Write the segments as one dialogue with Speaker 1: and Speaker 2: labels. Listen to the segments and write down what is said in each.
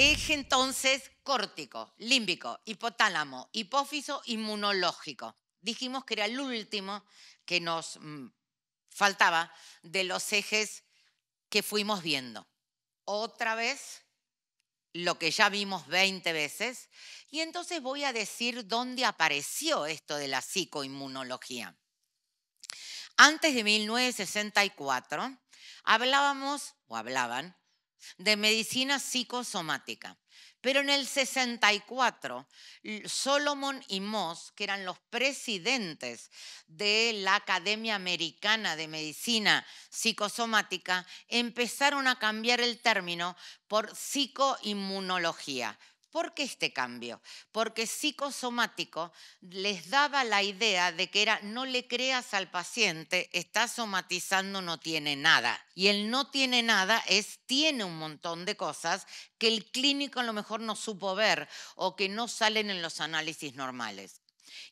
Speaker 1: Eje entonces córtico, límbico, hipotálamo, hipófiso, inmunológico. Dijimos que era el último que nos mm, faltaba de los ejes que fuimos viendo. Otra vez lo que ya vimos 20 veces y entonces voy a decir dónde apareció esto de la psicoinmunología. Antes de 1964 hablábamos o hablaban de medicina psicosomática. Pero en el 64, Solomon y Moss, que eran los presidentes de la Academia Americana de Medicina Psicosomática, empezaron a cambiar el término por psicoinmunología, ¿Por qué este cambio? Porque psicosomático les daba la idea de que era no le creas al paciente, está somatizando, no tiene nada. Y el no tiene nada es tiene un montón de cosas que el clínico a lo mejor no supo ver o que no salen en los análisis normales.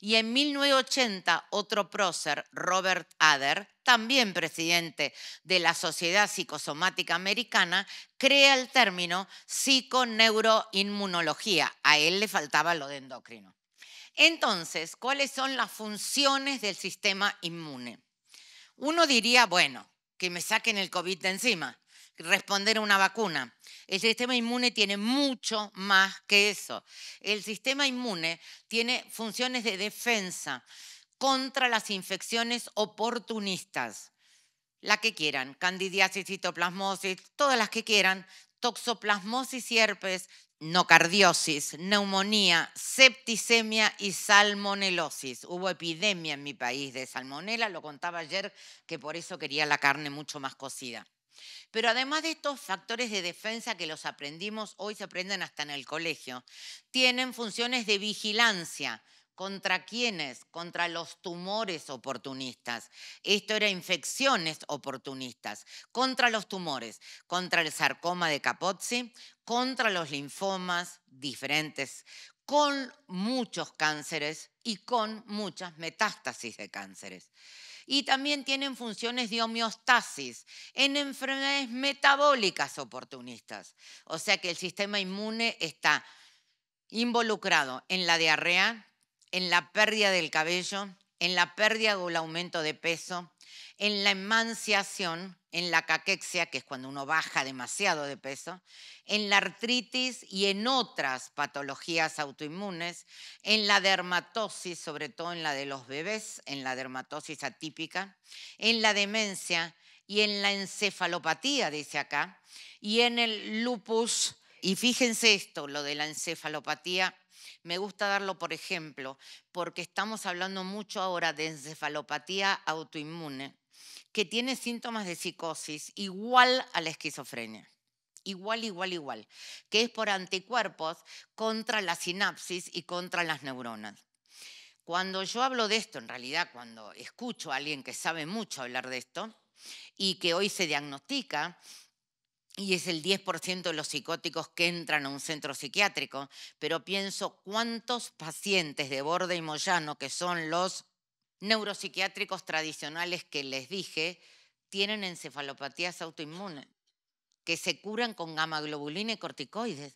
Speaker 1: Y en 1980, otro prócer, Robert Ader, también presidente de la Sociedad Psicosomática Americana, crea el término psiconeuroinmunología. A él le faltaba lo de endocrino. Entonces, ¿cuáles son las funciones del sistema inmune? Uno diría, bueno, que me saquen el COVID de encima responder a una vacuna. El sistema inmune tiene mucho más que eso. El sistema inmune tiene funciones de defensa contra las infecciones oportunistas. La que quieran, candidiasis, citoplasmosis, todas las que quieran, toxoplasmosis y herpes, nocardiosis, neumonía, septicemia y salmonelosis. Hubo epidemia en mi país de salmonela, lo contaba ayer, que por eso quería la carne mucho más cocida. Pero además de estos factores de defensa que los aprendimos, hoy se aprenden hasta en el colegio, tienen funciones de vigilancia. ¿Contra quiénes? Contra los tumores oportunistas. Esto era infecciones oportunistas. Contra los tumores, contra el sarcoma de capozzi, contra los linfomas diferentes, con muchos cánceres y con muchas metástasis de cánceres y también tienen funciones de homeostasis en enfermedades metabólicas oportunistas. O sea que el sistema inmune está involucrado en la diarrea, en la pérdida del cabello, en la pérdida o el aumento de peso, en la emanciación, en la caquexia, que es cuando uno baja demasiado de peso, en la artritis y en otras patologías autoinmunes, en la dermatosis, sobre todo en la de los bebés, en la dermatosis atípica, en la demencia y en la encefalopatía, dice acá, y en el lupus. Y fíjense esto, lo de la encefalopatía me gusta darlo por ejemplo, porque estamos hablando mucho ahora de encefalopatía autoinmune que tiene síntomas de psicosis igual a la esquizofrenia. Igual, igual, igual. Que es por anticuerpos contra la sinapsis y contra las neuronas. Cuando yo hablo de esto, en realidad cuando escucho a alguien que sabe mucho hablar de esto y que hoy se diagnostica, y es el 10% de los psicóticos que entran a un centro psiquiátrico, pero pienso cuántos pacientes de borde y Moyano, que son los neuropsiquiátricos tradicionales que les dije tienen encefalopatías autoinmunes, que se curan con gamma globulina y corticoides.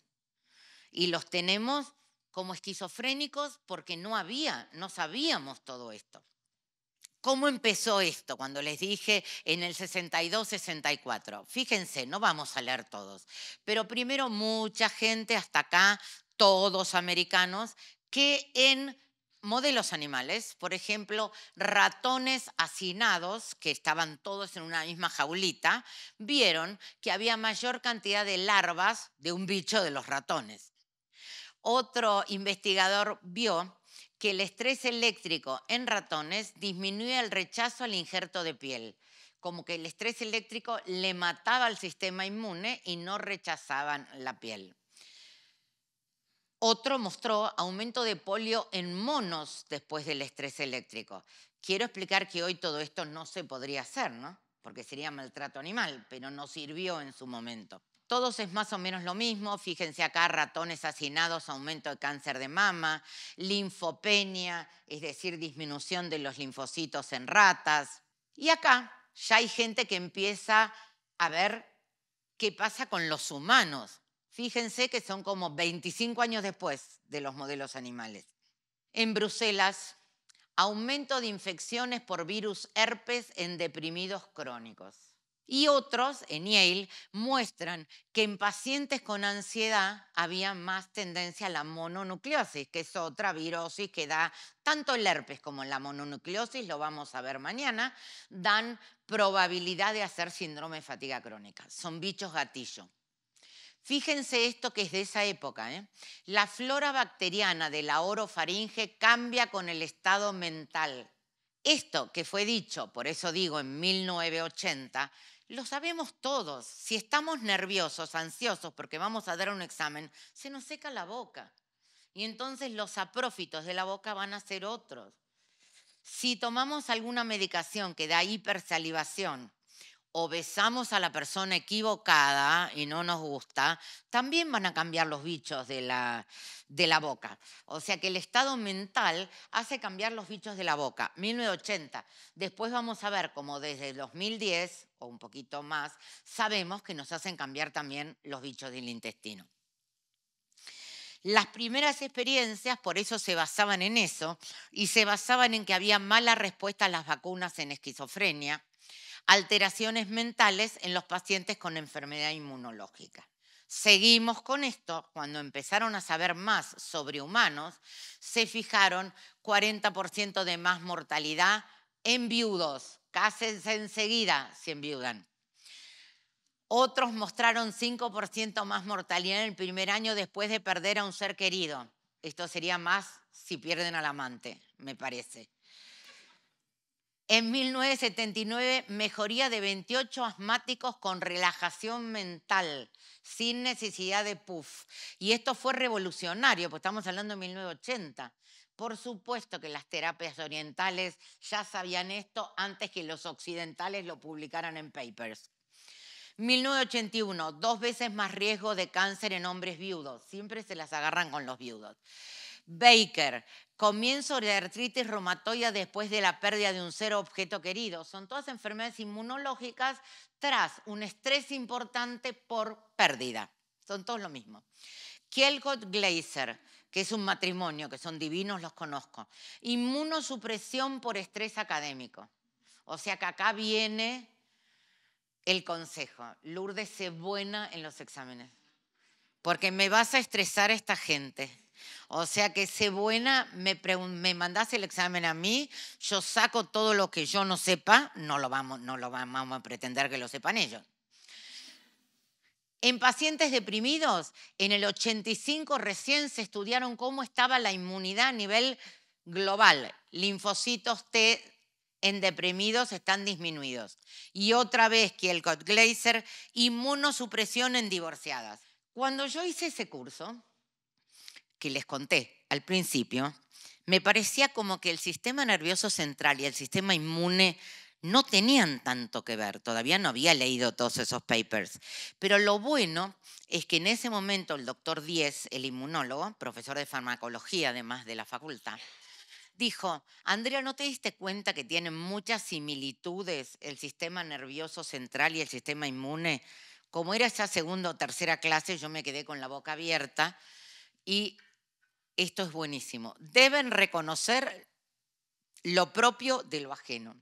Speaker 1: Y los tenemos como esquizofrénicos porque no había, no sabíamos todo esto. ¿Cómo empezó esto cuando les dije en el 62-64? Fíjense, no vamos a leer todos, pero primero mucha gente, hasta acá, todos americanos, que en modelos animales, por ejemplo, ratones hacinados, que estaban todos en una misma jaulita, vieron que había mayor cantidad de larvas de un bicho de los ratones. Otro investigador vio que el estrés eléctrico en ratones disminuía el rechazo al injerto de piel, como que el estrés eléctrico le mataba al sistema inmune y no rechazaban la piel. Otro mostró aumento de polio en monos después del estrés eléctrico. Quiero explicar que hoy todo esto no se podría hacer, ¿no? Porque sería maltrato animal, pero no sirvió en su momento. Todos es más o menos lo mismo. Fíjense acá, ratones hacinados, aumento de cáncer de mama, linfopenia, es decir, disminución de los linfocitos en ratas. Y acá ya hay gente que empieza a ver qué pasa con los humanos. Fíjense que son como 25 años después de los modelos animales. En Bruselas, aumento de infecciones por virus herpes en deprimidos crónicos. Y otros, en Yale, muestran que en pacientes con ansiedad había más tendencia a la mononucleosis, que es otra virosis que da tanto el herpes como la mononucleosis, lo vamos a ver mañana, dan probabilidad de hacer síndrome de fatiga crónica. Son bichos gatillo. Fíjense esto que es de esa época. ¿eh? La flora bacteriana de la orofaringe cambia con el estado mental. Esto que fue dicho, por eso digo en 1980, lo sabemos todos. Si estamos nerviosos, ansiosos, porque vamos a dar un examen, se nos seca la boca. Y entonces los aprófitos de la boca van a ser otros. Si tomamos alguna medicación que da hipersalivación, o besamos a la persona equivocada y no nos gusta, también van a cambiar los bichos de la, boca. O sea que el estado mental hace cambiar los bichos de la boca. 1980. Después vamos a ver cómo desde 2010 o un poquito más, sabemos que nos hacen cambiar también los bichos del intestino. Las primeras experiencias, por eso se basaban en eso, y se basaban en que había mala respuesta a las vacunas en esquizofrenia, alteraciones mentales en los pacientes con enfermedad inmunológica. Seguimos con esto, cuando empezaron a saber más sobre humanos, se fijaron 40% de más mortalidad en viudos, casi enseguida si enviudan. Otros mostraron 5% más mortalidad en el primer año después de perder a un ser querido. Esto sería más si pierden al amante, me parece. En 1979, mejoría de 28 asmáticos con relajación mental, sin necesidad de puff. Y esto fue revolucionario, porque estamos hablando de 1980. Por supuesto que las terapias orientales ya sabían esto antes que los occidentales lo publicaran en papers. 1981, dos veces más riesgo de cáncer en hombres viudos. Siempre se las agarran con los viudos. Baker, comienzo de artritis reumatoide después de la pérdida de un ser objeto querido. Son todas enfermedades inmunológicas tras un estrés importante por pérdida. Son todos lo mismo. Kielcott Glaser, que es un matrimonio, que son divinos, los conozco. Inmunosupresión por estrés académico. O sea que acá viene el consejo. Lourdes, es buena en los exámenes porque me vas a estresar a esta gente. O sea que sé buena, me, me el examen a mí, yo saco todo lo que yo no sepa, no lo vamos, a pretender que lo sepan ellos. En pacientes deprimidos, en el 85 recién se estudiaron cómo estaba la inmunidad a nivel global. Linfocitos T en deprimidos están disminuidos. Y otra vez, Kielcott-Glaser, inmunosupresión en divorciadas. Cuando yo hice ese curso, que les conté al principio, me parecía como que el sistema nervioso central y el sistema inmune no tenían tanto que ver, todavía no había leído todos esos papers. Pero lo bueno es que en ese momento el doctor Díez, el inmunólogo, profesor de farmacología además de la facultad, dijo, Andrea, ¿no te diste cuenta que tienen muchas similitudes el sistema nervioso central y el sistema inmune? Como era esa segunda o tercera clase, yo me quedé con la boca abierta y esto es buenísimo. Deben reconocer lo propio de lo ajeno.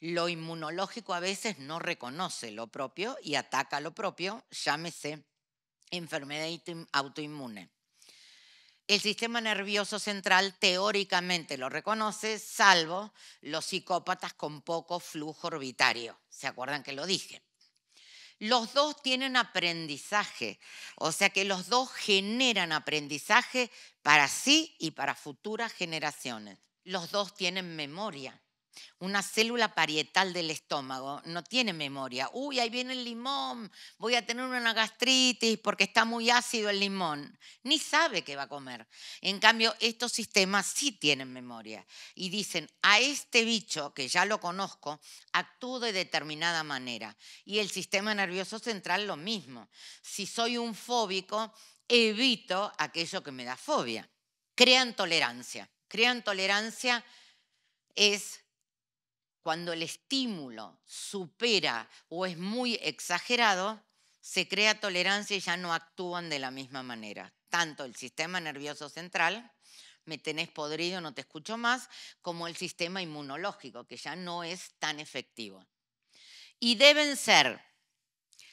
Speaker 1: Lo inmunológico a veces no reconoce lo propio y ataca lo propio, llámese enfermedad autoinmune. El sistema nervioso central teóricamente lo reconoce, salvo los psicópatas con poco flujo orbitario. ¿Se acuerdan que lo dije? Los dos tienen aprendizaje, o sea que los dos generan aprendizaje para sí y para futuras generaciones. Los dos tienen memoria. Una célula parietal del estómago no tiene memoria. Uy, ahí viene el limón, voy a tener una gastritis porque está muy ácido el limón. Ni sabe qué va a comer. En cambio, estos sistemas sí tienen memoria y dicen, a este bicho, que ya lo conozco, actúo de determinada manera. Y el sistema nervioso central lo mismo. Si soy un fóbico, evito aquello que me da fobia. Crean tolerancia. Crean tolerancia es cuando el estímulo supera o es muy exagerado, se crea tolerancia y ya no actúan de la misma manera. Tanto el sistema nervioso central, me tenés podrido, no te escucho más, como el sistema inmunológico, que ya no es tan efectivo. Y deben ser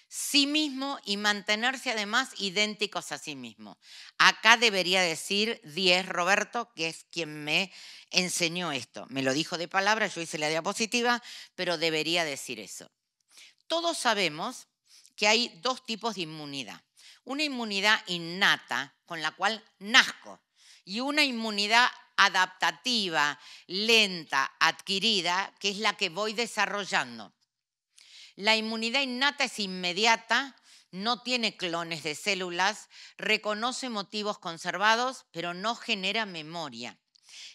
Speaker 1: sí mismo y mantenerse además idénticos a sí mismo. Acá debería decir 10 Roberto, que es quien me enseñó esto. Me lo dijo de palabra, yo hice la diapositiva, pero debería decir eso. Todos sabemos que hay dos tipos de inmunidad. Una inmunidad innata, con la cual nazco, y una inmunidad adaptativa, lenta, adquirida, que es la que voy desarrollando. La inmunidad innata es inmediata, no tiene clones de células, reconoce motivos conservados, pero no genera memoria.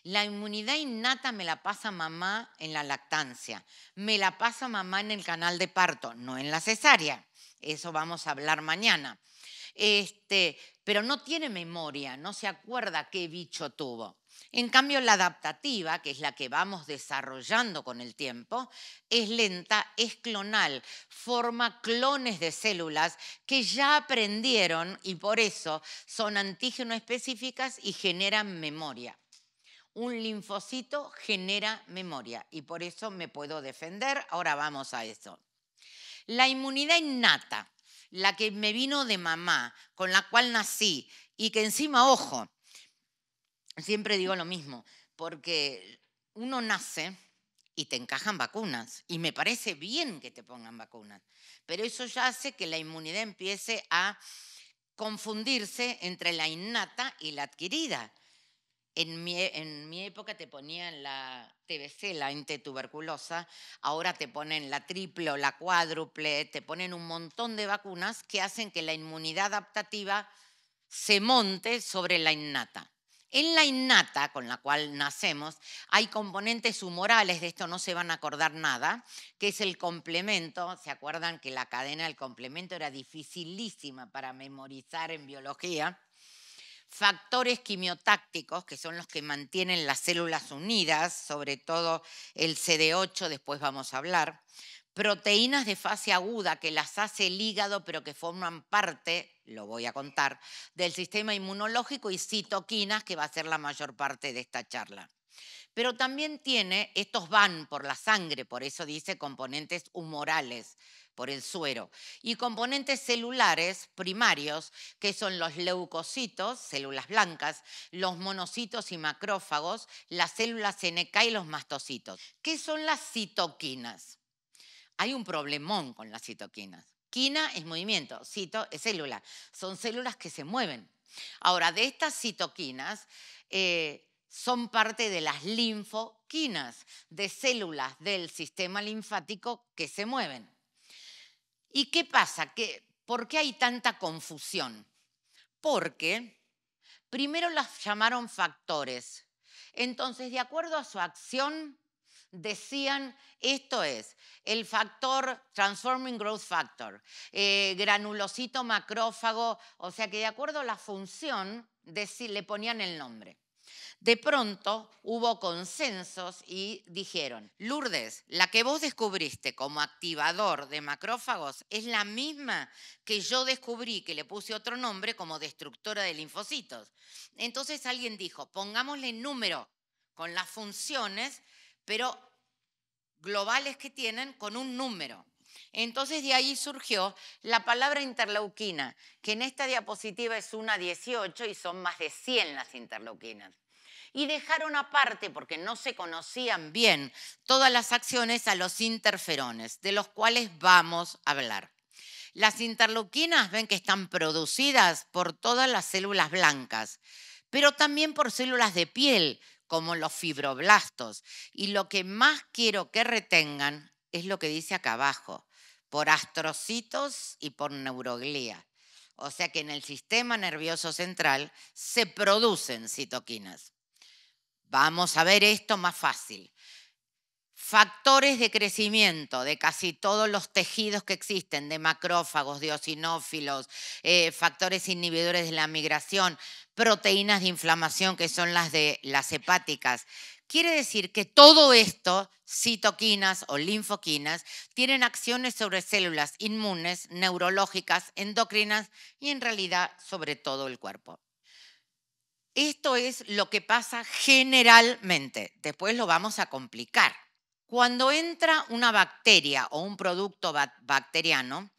Speaker 1: La inmunidad innata me la pasa mamá en la lactancia, me la pasa mamá en el canal de parto, no en la cesárea. Eso vamos a hablar mañana. Este, pero no tiene memoria, no se acuerda qué bicho tuvo. En cambio, la adaptativa, que es la que vamos desarrollando con el tiempo, es lenta, es clonal, forma clones de células que ya aprendieron y por eso son antígeno específicas y generan memoria. Un linfocito genera memoria y por eso me puedo defender. Ahora vamos a eso. La inmunidad innata, la que me vino de mamá, con la cual nací, y que encima, ojo, siempre digo lo mismo, porque uno nace y te encajan vacunas, y me parece bien que te pongan vacunas, pero eso ya hace que la inmunidad empiece a confundirse entre la innata y la adquirida. En mi, época te ponían la TBC, la ente tuberculosa, ahora te ponen la triple o la cuádruple, te ponen un montón de vacunas que hacen que la inmunidad adaptativa se monte sobre la innata. En la innata, con la cual nacemos, hay componentes humorales, de esto no se van a acordar nada, que es el complemento. ¿Se acuerdan que la cadena del complemento era dificilísima para memorizar en biología? factores quimiotácticos, que son los que mantienen las células unidas, sobre todo el CD8, después vamos a hablar, proteínas de fase aguda que las hace el hígado, pero que forman parte, lo voy a contar, del sistema inmunológico y citoquinas, que va a ser la mayor parte de esta charla. Pero también tiene, estos van por la sangre, por eso dice componentes humorales, por el suero, y componentes celulares primarios, que son los leucocitos, células blancas, los monocitos y macrófagos, las células NK y los mastocitos. ¿Qué son las citoquinas? Hay un problemón con las citoquinas. Quina es movimiento, cito es célula. Son células que se mueven. Ahora, de estas citoquinas, eh, son parte de las linfoquinas, de células del sistema linfático que se mueven. ¿Y qué pasa? ¿Qué, ¿Por qué hay tanta confusión? Porque primero las llamaron factores. Entonces, de acuerdo a su acción, decían, esto es el factor Transforming Growth Factor, eh, granulocito macrófago, o sea que de acuerdo a la función, le ponían el nombre. De pronto hubo consensos y dijeron, Lourdes, la que vos descubriste como activador de macrófagos es la misma que yo descubrí, que le puse otro nombre como destructora de linfocitos. Entonces alguien dijo, pongámosle número con las funciones, pero globales que tienen con un número. Entonces de ahí surgió la palabra interleuquina, que en esta diapositiva es una 18 y son más de 100 las interleuquinas y dejaron aparte, porque no se conocían bien, todas las acciones a los interferones, de los cuales vamos a hablar. Las interleuquinas ven que están producidas por todas las células blancas, pero también por células de piel, como los fibroblastos. Y lo que más quiero que retengan es lo que dice acá abajo, por astrocitos y por neuroglía. O sea que en el sistema nervioso central se producen citoquinas. Vamos a ver esto más fácil. Factores de crecimiento de casi todos los tejidos que existen, de macrófagos, de eh, factores inhibidores de la migración, proteínas de inflamación que son las de las hepáticas. Quiere decir que todo esto, citoquinas o linfoquinas, tienen acciones sobre células inmunes, neurológicas, endocrinas y en realidad sobre todo el cuerpo. Esto es lo que pasa generalmente. Después lo vamos a complicar. Cuando entra una bacteria o un producto bacteriano,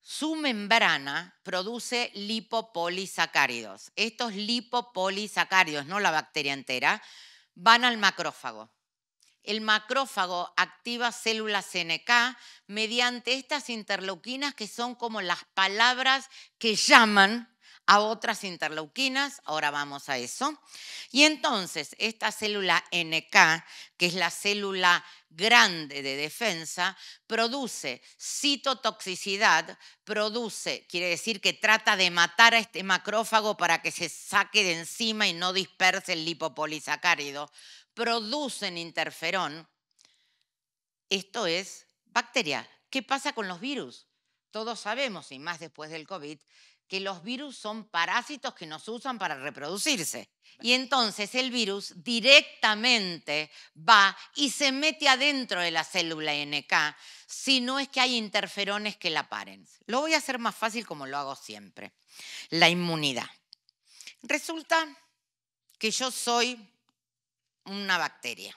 Speaker 1: su membrana produce lipopolisacáridos. Estos lipopolisacáridos, no la bacteria entera, van al macrófago. El macrófago activa células NK mediante estas interleuquinas que son como las palabras que llaman a otras interleuquinas, ahora vamos a eso. Y entonces, esta célula NK, que es la célula grande de defensa, produce citotoxicidad, produce, quiere decir que trata de matar a este macrófago para que se saque de encima y no disperse el lipopolisacárido, producen interferón. Esto es bacteria. ¿Qué pasa con los virus? Todos sabemos, y más después del COVID, que los virus son parásitos que nos usan para reproducirse. Y entonces el virus directamente va y se mete adentro de la célula NK si no es que hay interferones que la paren. Lo voy a hacer más fácil como lo hago siempre. La inmunidad. Resulta que yo soy una bacteria.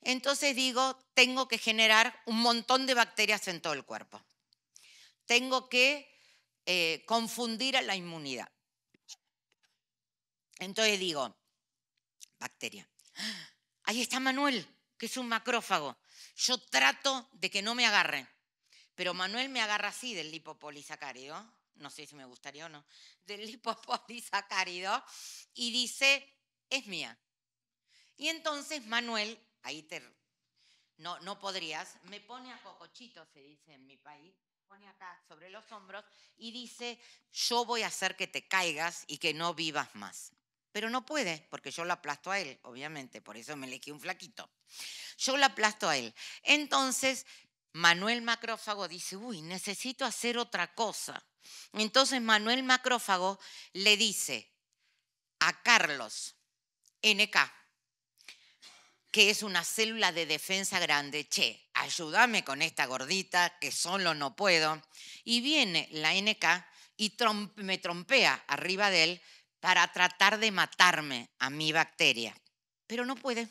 Speaker 1: Entonces digo, tengo que generar un montón de bacterias en todo el cuerpo. Tengo que eh, confundir a la inmunidad. Entonces digo, bacteria, ¡Ah! ahí está Manuel, que es un macrófago. Yo trato de que no me agarre, pero Manuel me agarra así del lipopolisacárido, no sé si me gustaría o no, del lipopolisacárido, y dice, es mía. Y entonces Manuel, ahí te, no, no podrías, me pone a cocochito, se dice en mi país, pone acá sobre los hombros y dice, yo voy a hacer que te caigas y que no vivas más. Pero no puede, porque yo lo aplasto a él, obviamente, por eso me elegí un flaquito. Yo lo aplasto a él. Entonces, Manuel Macrófago dice, uy, necesito hacer otra cosa. Entonces, Manuel Macrófago le dice a Carlos, NK, que es una célula de defensa grande, che, ayúdame con esta gordita que solo no puedo. Y viene la NK y me trompea arriba de él para tratar de matarme a mi bacteria. Pero no puede,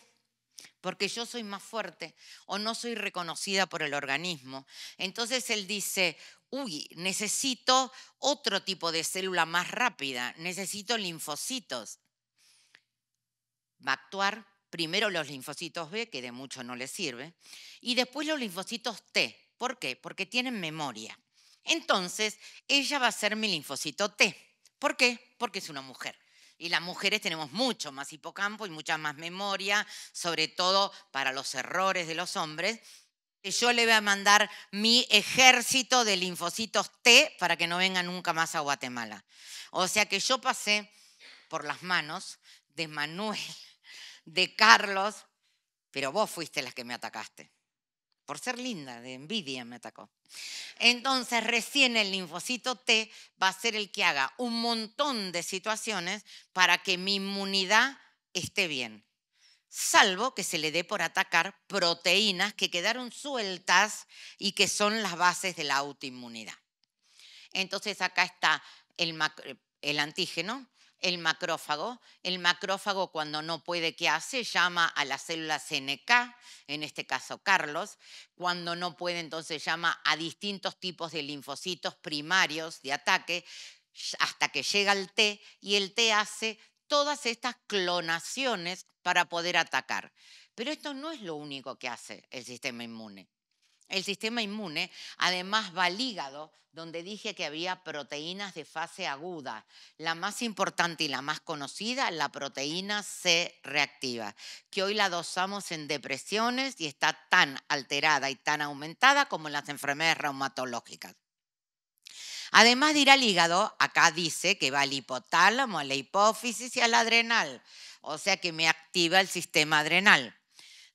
Speaker 1: porque yo soy más fuerte o no soy reconocida por el organismo. Entonces él dice, uy, necesito otro tipo de célula más rápida, necesito linfocitos. Va a actuar Primero los linfocitos B, que de mucho no les sirve, y después los linfocitos T. ¿Por qué? Porque tienen memoria. Entonces, ella va a ser mi linfocito T. ¿Por qué? Porque es una mujer. Y las mujeres tenemos mucho más hipocampo y mucha más memoria, sobre todo para los errores de los hombres. Yo le voy a mandar mi ejército de linfocitos T para que no venga nunca más a Guatemala. O sea que yo pasé por las manos de Manuel de Carlos, pero vos fuiste la que me atacaste. Por ser linda, de envidia me atacó. Entonces, recién el linfocito T va a ser el que haga un montón de situaciones para que mi inmunidad esté bien. Salvo que se le dé por atacar proteínas que quedaron sueltas y que son las bases de la autoinmunidad. Entonces, acá está el, el antígeno, el macrófago. El macrófago cuando no puede, ¿qué hace? Llama a la célula CNK, en este caso Carlos. Cuando no puede, entonces llama a distintos tipos de linfocitos primarios de ataque hasta que llega el T y el T hace todas estas clonaciones para poder atacar. Pero esto no es lo único que hace el sistema inmune. El sistema inmune además va al hígado, donde dije que había proteínas de fase aguda. La más importante y la más conocida, la proteína C reactiva, que hoy la dosamos en depresiones y está tan alterada y tan aumentada como en las enfermedades reumatológicas. Además de ir al hígado, acá dice que va al hipotálamo, a la hipófisis y al adrenal, o sea que me activa el sistema adrenal.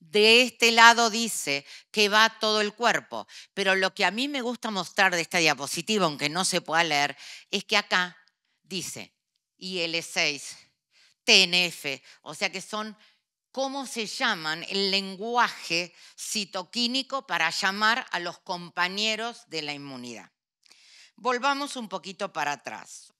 Speaker 1: De este lado dice que va todo el cuerpo, pero lo que a mí me gusta mostrar de esta diapositiva, aunque no se pueda leer, es que acá dice IL6, TNF, o sea que son cómo se llaman el lenguaje citoquínico para llamar a los compañeros de la inmunidad. Volvamos un poquito para atrás.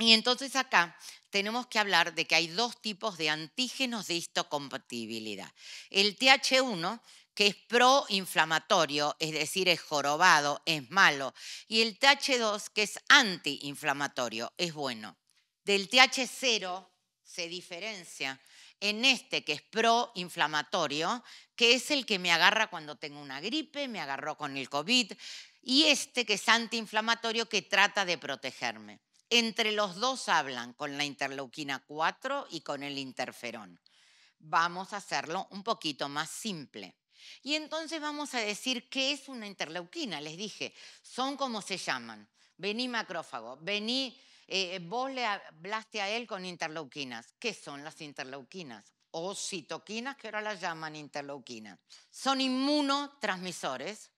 Speaker 1: Y entonces acá tenemos que hablar de que hay dos tipos de antígenos de histocompatibilidad. El TH1, que es proinflamatorio, es decir, es jorobado, es malo, y el TH2, que es antiinflamatorio, es bueno. Del TH0 se diferencia en este que es proinflamatorio, que es el que me agarra cuando tengo una gripe, me agarró con el COVID, y este que es antiinflamatorio que trata de protegerme. Entre los dos hablan con la interleuquina 4 y con el interferón. Vamos a hacerlo un poquito más simple. Y entonces vamos a decir qué es una interleuquina. Les dije, son como se llaman. Vení macrófago, vení, eh, eh, vos le hablaste a él con interleuquinas. ¿Qué son las interleuquinas? O citoquinas, que ahora las llaman interleuquinas. Son inmunotransmisores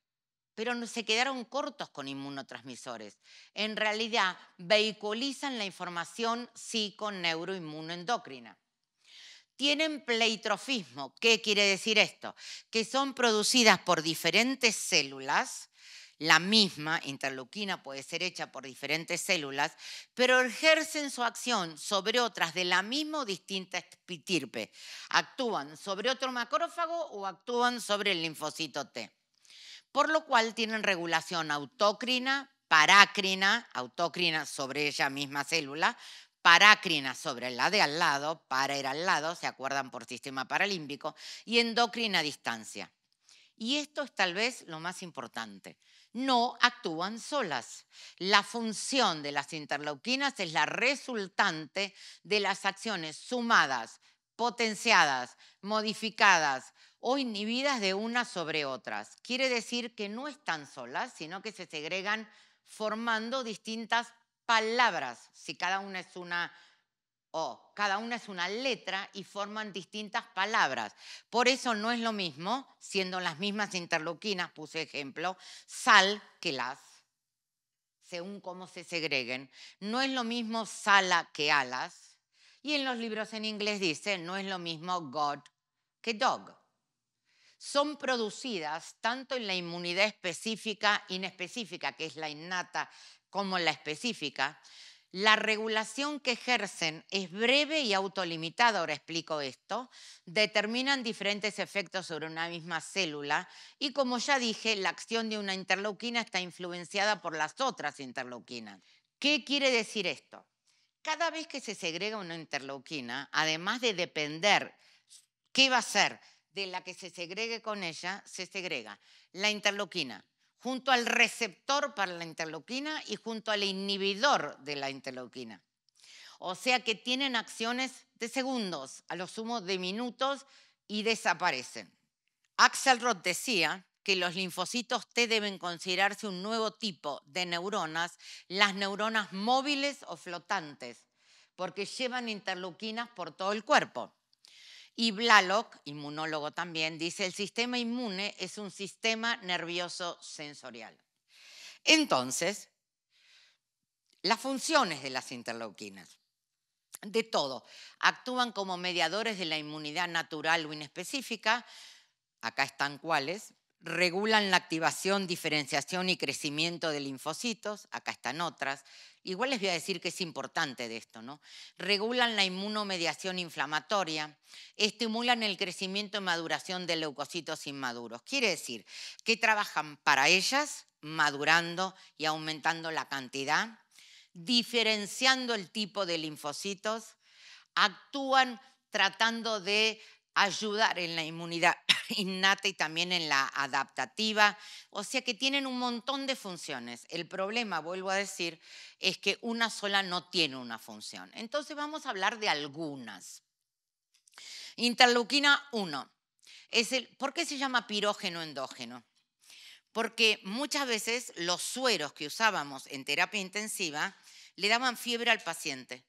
Speaker 1: pero se quedaron cortos con inmunotransmisores. En realidad, vehiculizan la información psico-neuroinmunoendocrina. Tienen pleitrofismo. ¿Qué quiere decir esto? Que son producidas por diferentes células. La misma interleuquina puede ser hecha por diferentes células, pero ejercen su acción sobre otras de la misma o distinta estirpe. Actúan sobre otro macrófago o actúan sobre el linfocito T por lo cual tienen regulación autócrina, parácrina, autócrina sobre ella misma célula, parácrina sobre la de al lado, para ir al lado, se acuerdan por sistema paralímpico y endocrina a distancia. Y esto es tal vez lo más importante. No actúan solas. La función de las interleuquinas es la resultante de las acciones sumadas, potenciadas, modificadas, o inhibidas de unas sobre otras. Quiere decir que no están solas, sino que se segregan formando distintas palabras, si cada una es una o, cada una es una letra y forman distintas palabras. Por eso no es lo mismo, siendo las mismas interloquinas, puse ejemplo, sal que las, según cómo se segreguen. No es lo mismo sala que alas. Y en los libros en inglés dice, no es lo mismo God que dog son producidas tanto en la inmunidad específica, inespecífica, que es la innata, como en la específica, la regulación que ejercen es breve y autolimitada, ahora explico esto, determinan diferentes efectos sobre una misma célula y como ya dije, la acción de una interleuquina está influenciada por las otras interleuquinas. ¿Qué quiere decir esto? Cada vez que se segrega una interleuquina, además de depender qué va a ser de la que se segregue con ella, se segrega la interloquina junto al receptor para la interloquina y junto al inhibidor de la interloquina. O sea que tienen acciones de segundos, a lo sumo de minutos, y desaparecen. Axelrod decía que los linfocitos T deben considerarse un nuevo tipo de neuronas, las neuronas móviles o flotantes, porque llevan interleuquinas por todo el cuerpo. Y Blalock, inmunólogo también, dice, el sistema inmune es un sistema nervioso sensorial. Entonces, las funciones de las interleuquinas, de todo, actúan como mediadores de la inmunidad natural o inespecífica, acá están cuáles, regulan la activación, diferenciación y crecimiento de linfocitos, acá están otras. Igual les voy a decir que es importante de esto, ¿no? Regulan la inmunomediación inflamatoria, estimulan el crecimiento y maduración de leucocitos inmaduros. Quiere decir que trabajan para ellas, madurando y aumentando la cantidad, diferenciando el tipo de linfocitos, actúan tratando de ayudar en la inmunidad innata y también en la adaptativa. O sea que tienen un montón de funciones. El problema, vuelvo a decir, es que una sola no tiene una función. Entonces vamos a hablar de algunas. Interleuquina 1. ¿Por qué se llama pirógeno endógeno? Porque muchas veces los sueros que usábamos en terapia intensiva le daban fiebre al paciente.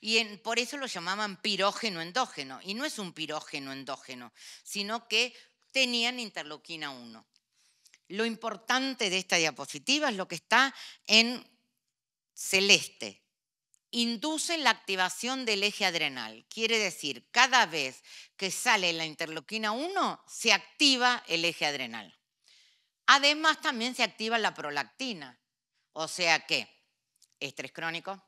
Speaker 1: Y por eso lo llamaban pirógeno endógeno. Y no es un pirógeno endógeno, sino que tenían interloquina 1. Lo importante de esta diapositiva es lo que está en celeste. Induce la activación del eje adrenal. Quiere decir, cada vez que sale la interloquina 1, se activa el eje adrenal. Además, también se activa la prolactina. O sea que, estrés crónico,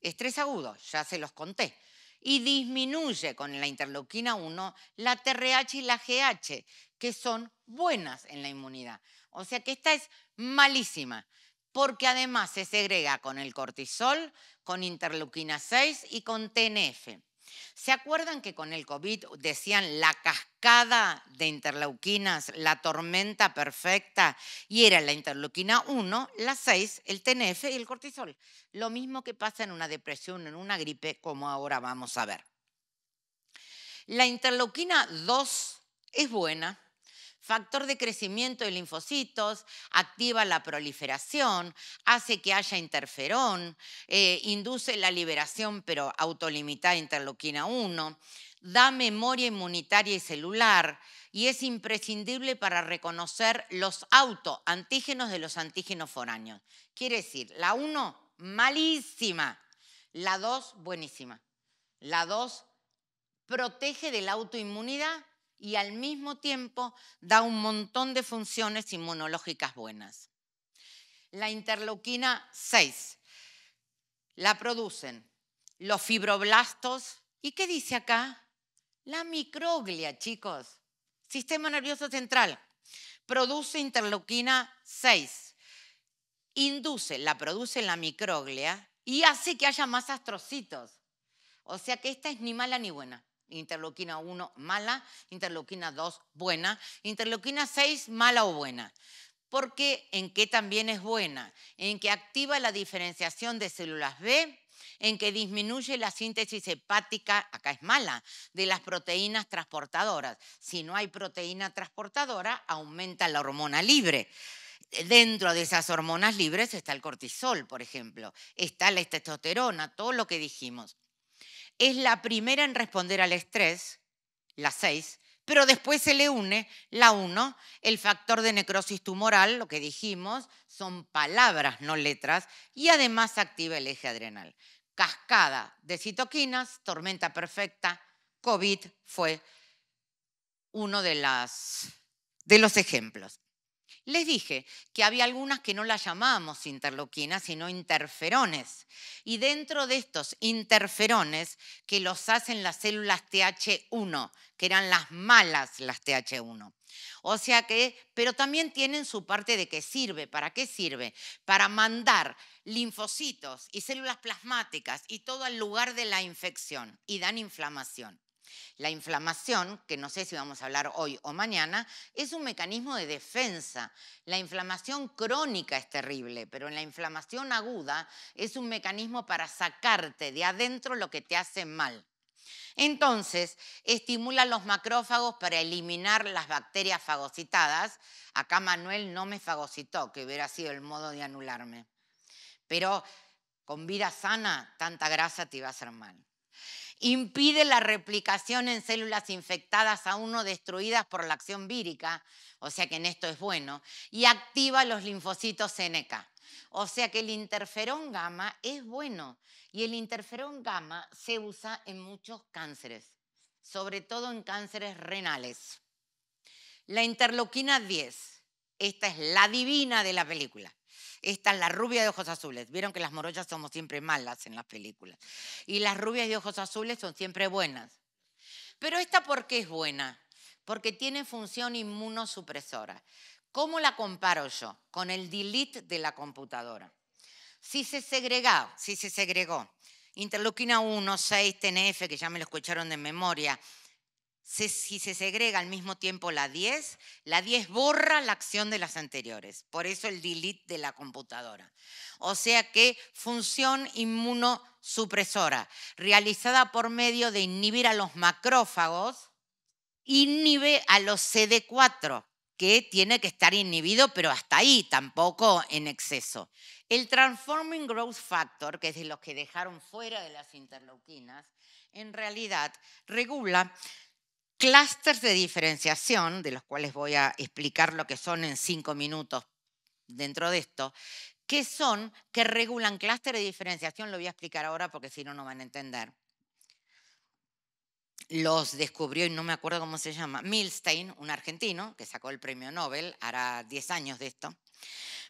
Speaker 1: estrés agudo, ya se los conté. Y disminuye con la interleuquina 1 la TRH y la GH, que son buenas en la inmunidad. O sea que esta es malísima, porque además se segrega con el cortisol, con interleuquina 6 y con TNF. ¿Se acuerdan que con el COVID decían la cascada de interleuquinas, la tormenta perfecta? Y era la interleuquina 1, la 6, el TNF y el cortisol. Lo mismo que pasa en una depresión, en una gripe, como ahora vamos a ver. La interleuquina 2 es buena factor de crecimiento de linfocitos, activa la proliferación, hace que haya interferón, eh, induce la liberación pero autolimitada interloquina 1, da memoria inmunitaria y celular y es imprescindible para reconocer los autoantígenos de los antígenos foráneos. Quiere decir, la 1, malísima, la 2, buenísima. La 2 protege de la autoinmunidad y al mismo tiempo da un montón de funciones inmunológicas buenas. La interleuquina 6 la producen los fibroblastos y ¿qué dice acá? La microglia, chicos. Sistema nervioso central produce interleuquina 6. Induce, la produce la microglia y hace que haya más astrocitos. O sea que esta es ni mala ni buena. Interleuquina 1, mala. Interleuquina 2, buena. Interleuquina 6, mala o buena. Porque en qué también es buena, en que activa la diferenciación de células B, en que disminuye la síntesis hepática, acá es mala, de las proteínas transportadoras. Si no hay proteína transportadora, aumenta la hormona libre. Dentro de esas hormonas libres está el cortisol, por ejemplo, está la testosterona, todo lo que dijimos es la primera en responder al estrés, la 6, pero después se le une la 1, el factor de necrosis tumoral, lo que dijimos, son palabras, no letras, y además activa el eje adrenal. Cascada de citoquinas, tormenta perfecta, COVID fue uno de, de los ejemplos. Les dije que había algunas que no las llamábamos interloquinas, sino interferones. Y dentro de estos interferones que los hacen las células TH1, que eran las malas las TH1. O sea que, pero también tienen su parte de qué sirve. ¿Para qué sirve? Para mandar linfocitos y células plasmáticas y todo al lugar de la infección y dan inflamación. La inflamación, que no sé si vamos a hablar hoy o mañana, es un mecanismo de defensa. La inflamación crónica es terrible, pero en la inflamación aguda es un mecanismo para sacarte de adentro lo que te hace mal. Entonces, estimula los macrófagos para eliminar las bacterias fagocitadas. Acá Manuel no me fagocitó, que hubiera sido el modo de anularme. Pero con vida sana, tanta grasa te iba a hacer mal impide la replicación en células infectadas aún uno destruidas por la acción vírica, o sea que en esto es bueno, y activa los linfocitos NK. O sea que el interferón gamma es bueno y el interferón gamma se usa en muchos cánceres, sobre todo en cánceres renales. La interloquina 10, esta es la divina de la película. Esta es la rubia de ojos azules. Vieron que las morochas somos siempre malas en las películas. Y las rubias de ojos azules son siempre buenas. Pero esta, ¿por qué es buena? Porque tiene función inmunosupresora. ¿Cómo la comparo yo? Con el delete de la computadora. Si se segregó, si se segregó interleuquina 1, 6, TNF, que ya me lo escucharon de memoria, si se segrega al mismo tiempo la 10, la 10 borra la acción de las anteriores. Por eso el delete de la computadora. O sea que función inmunosupresora, realizada por medio de inhibir a los macrófagos, inhibe a los CD4, que tiene que estar inhibido, pero hasta ahí, tampoco en exceso. El Transforming Growth Factor, que es de los que dejaron fuera de las interleuquinas, en realidad regula Clusters de diferenciación, de los cuales voy a explicar lo que son en cinco minutos dentro de esto, ¿qué son que regulan clústeres de diferenciación, lo voy a explicar ahora porque si no, no van a entender. Los descubrió, y no me acuerdo cómo se llama, Milstein, un argentino que sacó el premio Nobel, hará 10 años de esto.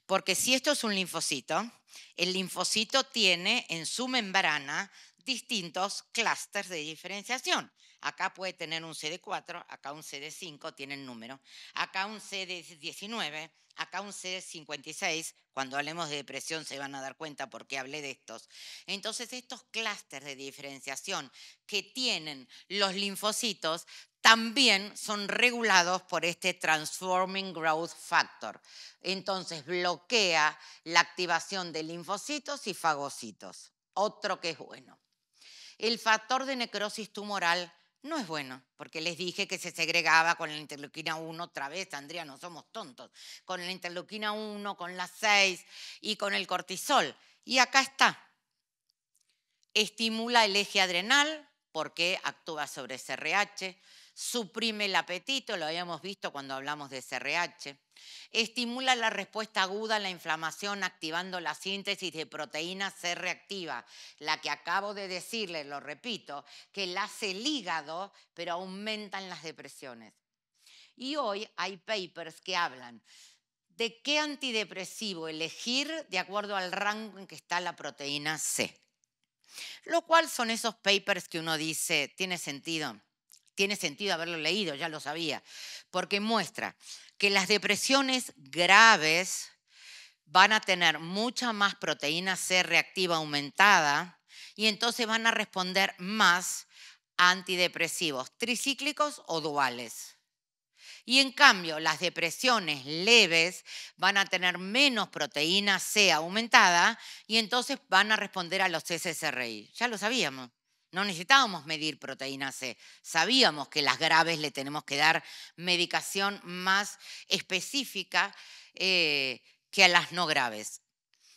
Speaker 1: Porque si esto es un linfocito, el linfocito tiene en su membrana distintos clusters de diferenciación. Acá puede tener un CD4, acá un CD5, tienen número. Acá un CD19, acá un CD56. Cuando hablemos de depresión se van a dar cuenta por qué hablé de estos. Entonces, estos clústeres de diferenciación que tienen los linfocitos también son regulados por este Transforming Growth Factor. Entonces, bloquea la activación de linfocitos y fagocitos. Otro que es bueno. El factor de necrosis tumoral no es bueno, porque les dije que se segregaba con la interleuquina 1 otra vez, Andrea, no somos tontos, con la interleuquina 1, con la 6 y con el cortisol. Y acá está. Estimula el eje adrenal porque actúa sobre CRH suprime el apetito, lo habíamos visto cuando hablamos de CRH estimula la respuesta aguda a la inflamación activando la síntesis de proteína C reactiva, la que acabo de decirles, lo repito, que la hace el hígado, pero aumentan las depresiones. Y hoy hay papers que hablan de qué antidepresivo elegir de acuerdo al rango en que está la proteína C. Lo cual son esos papers que uno dice, tiene sentido tiene sentido haberlo leído, ya lo sabía, porque muestra que las depresiones graves van a tener mucha más proteína C reactiva aumentada y entonces van a responder más a antidepresivos tricíclicos o duales. Y en cambio, las depresiones leves van a tener menos proteína C aumentada y entonces van a responder a los SSRI. Ya lo sabíamos. No necesitábamos medir proteína C. Eh, sabíamos que las graves le tenemos que dar medicación más específica eh, que a las no graves.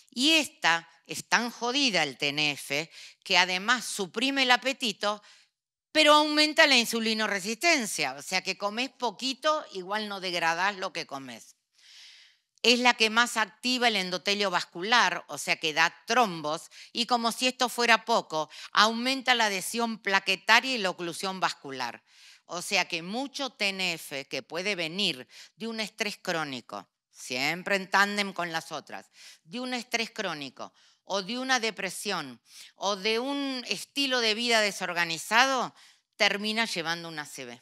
Speaker 1: Y esta es tan jodida el TNF que además suprime el apetito, pero aumenta la insulinoresistencia. O sea que comes poquito, igual no degradas lo que comes es la que más activa el endotelio vascular, o sea que da trombos, y como si esto fuera poco, aumenta la adhesión plaquetaria y la oclusión vascular. O sea que mucho TNF que puede venir de un estrés crónico, siempre en tándem con las otras, de un estrés crónico o de una depresión o de un estilo de vida desorganizado, termina llevando una CB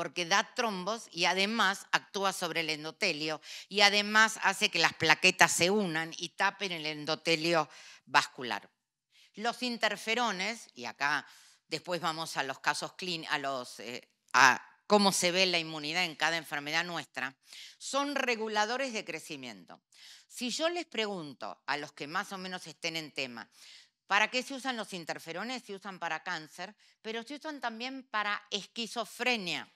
Speaker 1: porque da trombos y además actúa sobre el endotelio y además hace que las plaquetas se unan y tapen el endotelio vascular. Los interferones, y acá después vamos a los casos clínicos a eh, a cómo se ve la inmunidad en cada enfermedad nuestra, son reguladores de crecimiento. Si yo les pregunto a los que más o menos estén en tema, ¿Para qué se usan los interferones? Se usan para cáncer, pero se usan también para esquizofrenia.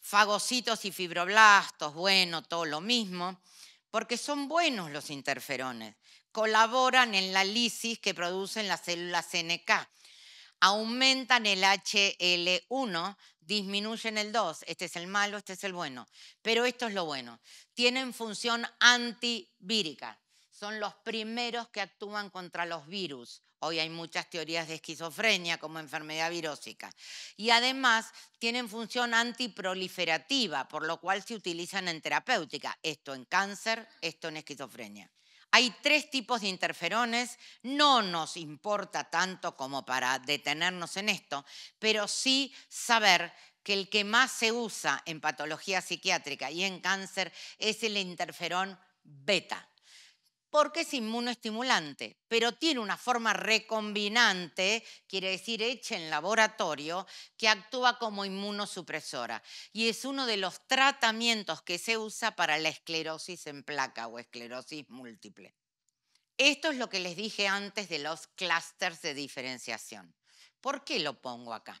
Speaker 1: Fagocitos y fibroblastos, bueno, todo lo mismo, porque son buenos los interferones. Colaboran en la lisis que producen las células NK. Aumentan el HL1, disminuyen el 2. Este es el malo, este es el bueno. Pero esto es lo bueno. Tienen función antivírica. Son los primeros que actúan contra los virus. Hoy hay muchas teorías de esquizofrenia como enfermedad virósica. Y además tienen función antiproliferativa, por lo cual se utilizan en terapéutica. Esto en cáncer, esto en esquizofrenia. Hay tres tipos de interferones, no nos importa tanto como para detenernos en esto, pero sí saber que el que más se usa en patología psiquiátrica y en cáncer es el interferón beta porque es inmunoestimulante, pero tiene una forma recombinante, quiere decir hecha en laboratorio, que actúa como inmunosupresora. Y es uno de los tratamientos que se usa para la esclerosis en placa o esclerosis múltiple. Esto es lo que les dije antes de los clústeres de diferenciación. ¿Por qué lo pongo acá?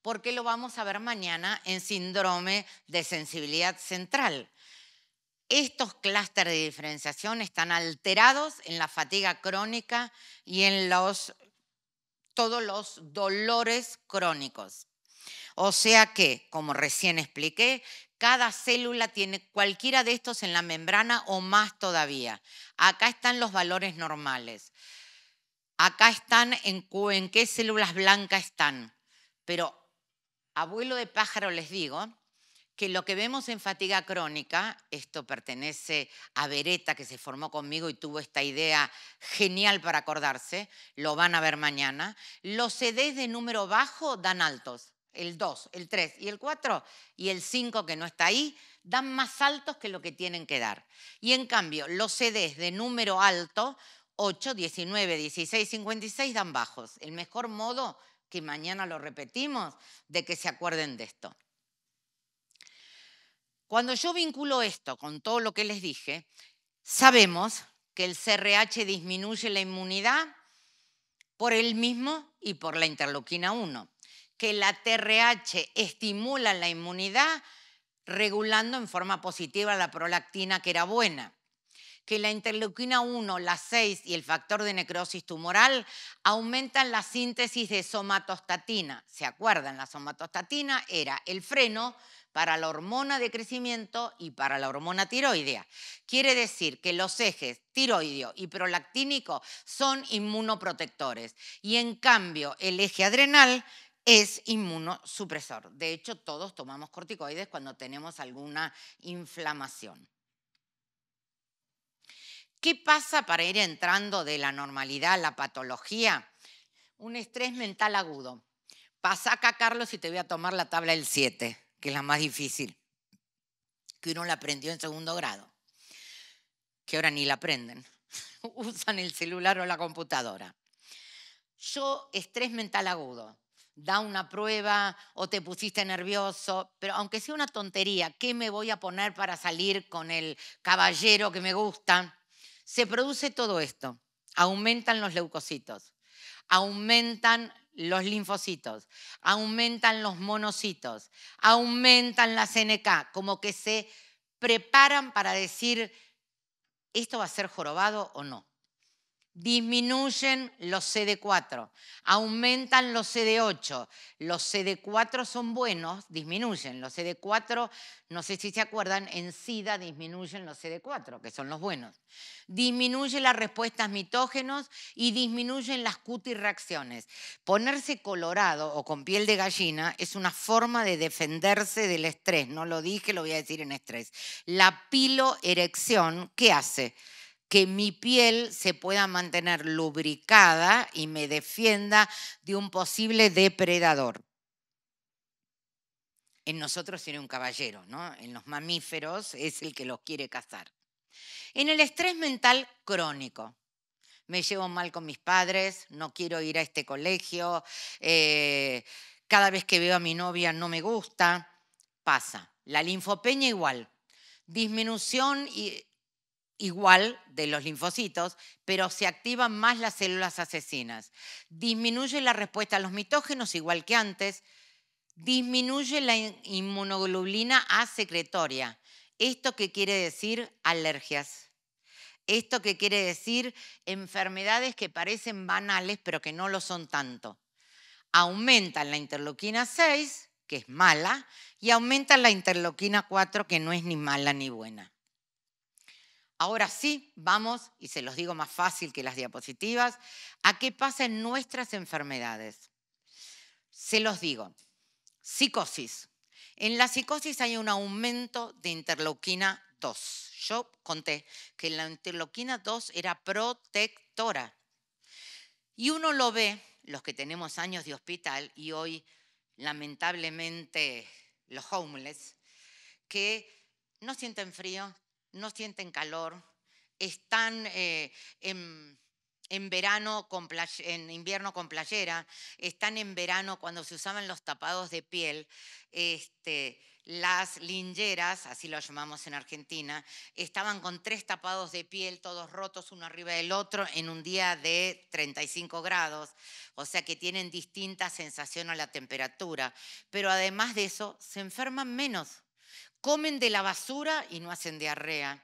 Speaker 1: Porque lo vamos a ver mañana en síndrome de sensibilidad central estos clústeres de diferenciación están alterados en la fatiga crónica y en todos los dolores crónicos. O sea que, como recién expliqué, cada célula tiene cualquiera de estos en la membrana o más todavía. Acá están los valores normales. Acá están en qué células blancas están. Pero, abuelo de pájaro les digo, que lo que vemos en fatiga crónica, esto pertenece a Beretta que se formó conmigo y tuvo esta idea genial para acordarse, lo van a ver mañana, los CDs de número bajo dan altos, el 2, el 3 y el 4 y el 5 que no está ahí, dan más altos que lo que tienen que dar. Y en cambio, los CDs de número alto, 8, 19, 16, 56, dan bajos. El mejor modo, que mañana lo repetimos, de que se acuerden de esto. Cuando yo vinculo esto con todo lo que les dije, sabemos que el CRH disminuye la inmunidad por él mismo y por la interleuquina 1, que la TRH estimula la inmunidad regulando en forma positiva la prolactina que era buena, que la interleuquina 1, la 6 y el factor de necrosis tumoral aumentan la síntesis de somatostatina. ¿Se acuerdan? La somatostatina era el freno para la hormona de crecimiento y para la hormona tiroidea. Quiere decir que los ejes tiroideo y prolactínico son inmunoprotectores y en cambio el eje adrenal es inmunosupresor. De hecho, todos tomamos corticoides cuando tenemos alguna inflamación. ¿Qué pasa para ir entrando de la normalidad a la patología? Un estrés mental agudo. Pasa acá, Carlos, y te voy a tomar la tabla del 7 que es la más difícil, que uno la aprendió en segundo grado, que ahora ni la aprenden, usan el celular o la computadora. Yo, estrés mental agudo, da una prueba o te pusiste nervioso, pero aunque sea una tontería, ¿qué me voy a poner para salir con el caballero que me gusta? Se produce todo esto. Aumentan los leucocitos, aumentan los linfocitos, aumentan los monocitos, aumentan la CNK, como que se preparan para decir, ¿esto va a ser jorobado o no? disminuyen los CD4, aumentan los CD8. Los CD4 son buenos, disminuyen. Los CD4, no sé si se acuerdan, en SIDA disminuyen los CD4, que son los buenos. Disminuye las respuestas mitógenos y disminuyen las cutirreacciones. Ponerse colorado o con piel de gallina es una forma de defenderse del estrés. No lo dije, lo voy a decir en estrés. La piloerección, ¿qué hace? que mi piel se pueda mantener lubricada y me defienda de un posible depredador. En nosotros tiene un caballero, ¿no? En los mamíferos es el que los quiere cazar. En el estrés mental crónico. Me llevo mal con mis padres, no quiero ir a este colegio, eh, cada vez que veo a mi novia no me gusta, pasa. La linfopeña igual. Disminución y igual de los linfocitos, pero se activan más las células asesinas. Disminuye la respuesta a los mitógenos igual que antes. Disminuye la inmunoglobulina A secretoria. ¿Esto qué quiere decir? Alergias. Esto qué quiere decir enfermedades que parecen banales pero que no lo son tanto. Aumenta la interloquina 6, que es mala, y aumenta la interloquina 4, que no es ni mala ni buena. Ahora sí, vamos, y se los digo más fácil que las diapositivas, a qué pasa en nuestras enfermedades. Se los digo, psicosis. En la psicosis hay un aumento de interleuquina 2. Yo conté que la interleuquina 2 era protectora. Y uno lo ve, los que tenemos años de hospital y hoy lamentablemente los homeless, que no sienten frío, no sienten calor, están eh, en, verano con en invierno con playera, están en verano cuando se usaban los tapados de piel, este, las lingeras, así lo llamamos en Argentina, estaban con tres tapados de piel, todos rotos uno arriba del otro, en un día de 35 grados, o sea que tienen distinta sensación a la temperatura, pero además de eso, se enferman menos comen de la basura y no hacen diarrea,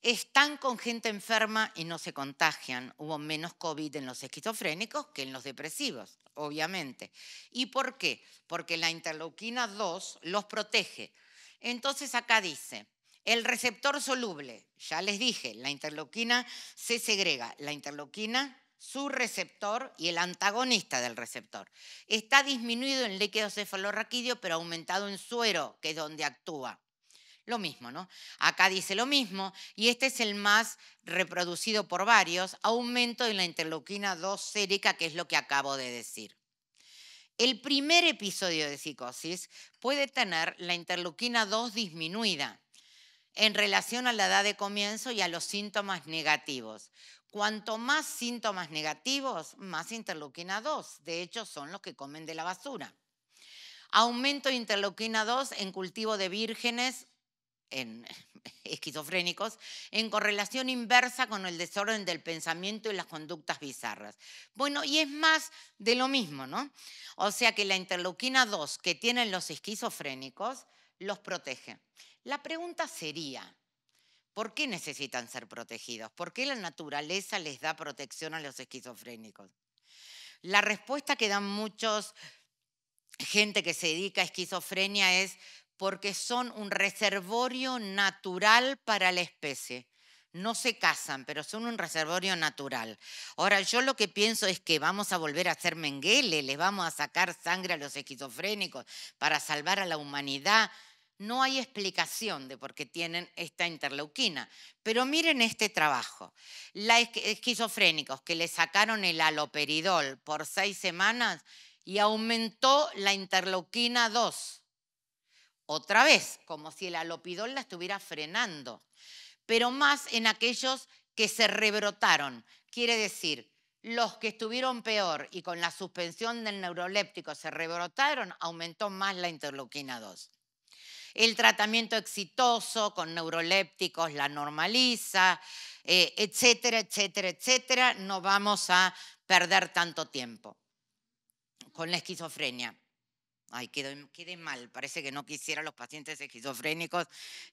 Speaker 1: están con gente enferma y no se contagian. Hubo menos COVID en los esquizofrénicos que en los depresivos, obviamente. ¿Y por qué? Porque la interleuquina 2 los protege. Entonces acá dice, el receptor soluble, ya les dije, la interleuquina se segrega, la interleuquina su receptor y el antagonista del receptor. Está disminuido en líquido cefalorraquídeo, pero aumentado en suero, que es donde actúa. Lo mismo, ¿no? Acá dice lo mismo, y este es el más reproducido por varios, aumento en la interleuquina 2 sérica, que es lo que acabo de decir. El primer episodio de psicosis puede tener la interleuquina 2 disminuida en relación a la edad de comienzo y a los síntomas negativos. Cuanto más síntomas negativos, más interleuquina 2. De hecho, son los que comen de la basura. Aumento de interleuquina 2 en cultivo de vírgenes en esquizofrénicos en correlación inversa con el desorden del pensamiento y las conductas bizarras. Bueno, y es más de lo mismo, ¿no? O sea que la interleuquina 2 que tienen los esquizofrénicos los protege. La pregunta sería, ¿Por qué necesitan ser protegidos? ¿Por qué la naturaleza les da protección a los esquizofrénicos? La respuesta que dan muchos gente que se dedica a esquizofrenia es porque son un reservorio natural para la especie. No se casan, pero son un reservorio natural. Ahora, yo lo que pienso es que vamos a volver a hacer Menguele, les vamos a sacar sangre a los esquizofrénicos para salvar a la humanidad. No hay explicación de por qué tienen esta interleuquina. Pero miren este trabajo. Los esquizofrénicos que le sacaron el aloperidol por seis semanas y aumentó la interleuquina 2. Otra vez, como si el alopidol la estuviera frenando. Pero más en aquellos que se rebrotaron. Quiere decir, los que estuvieron peor y con la suspensión del neuroléptico se rebrotaron, aumentó más la interleuquina 2 el tratamiento exitoso con neurolépticos la normaliza, eh, etcétera, etcétera, etcétera. No vamos a perder tanto tiempo con la esquizofrenia. Ay, quedé, mal, parece que no quisiera los pacientes esquizofrénicos,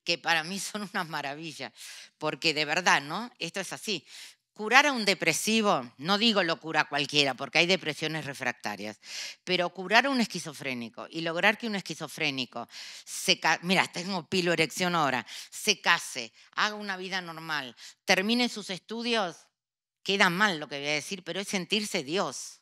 Speaker 1: que para mí son una maravilla, porque de verdad, ¿no? Esto es así. Curar a un depresivo, no digo lo cura cualquiera, porque hay depresiones refractarias, pero curar a un esquizofrénico y lograr que un esquizofrénico se mira, tengo pilo erección ahora, se case, haga una vida normal, termine sus estudios, queda mal lo que voy a decir, pero es sentirse Dios.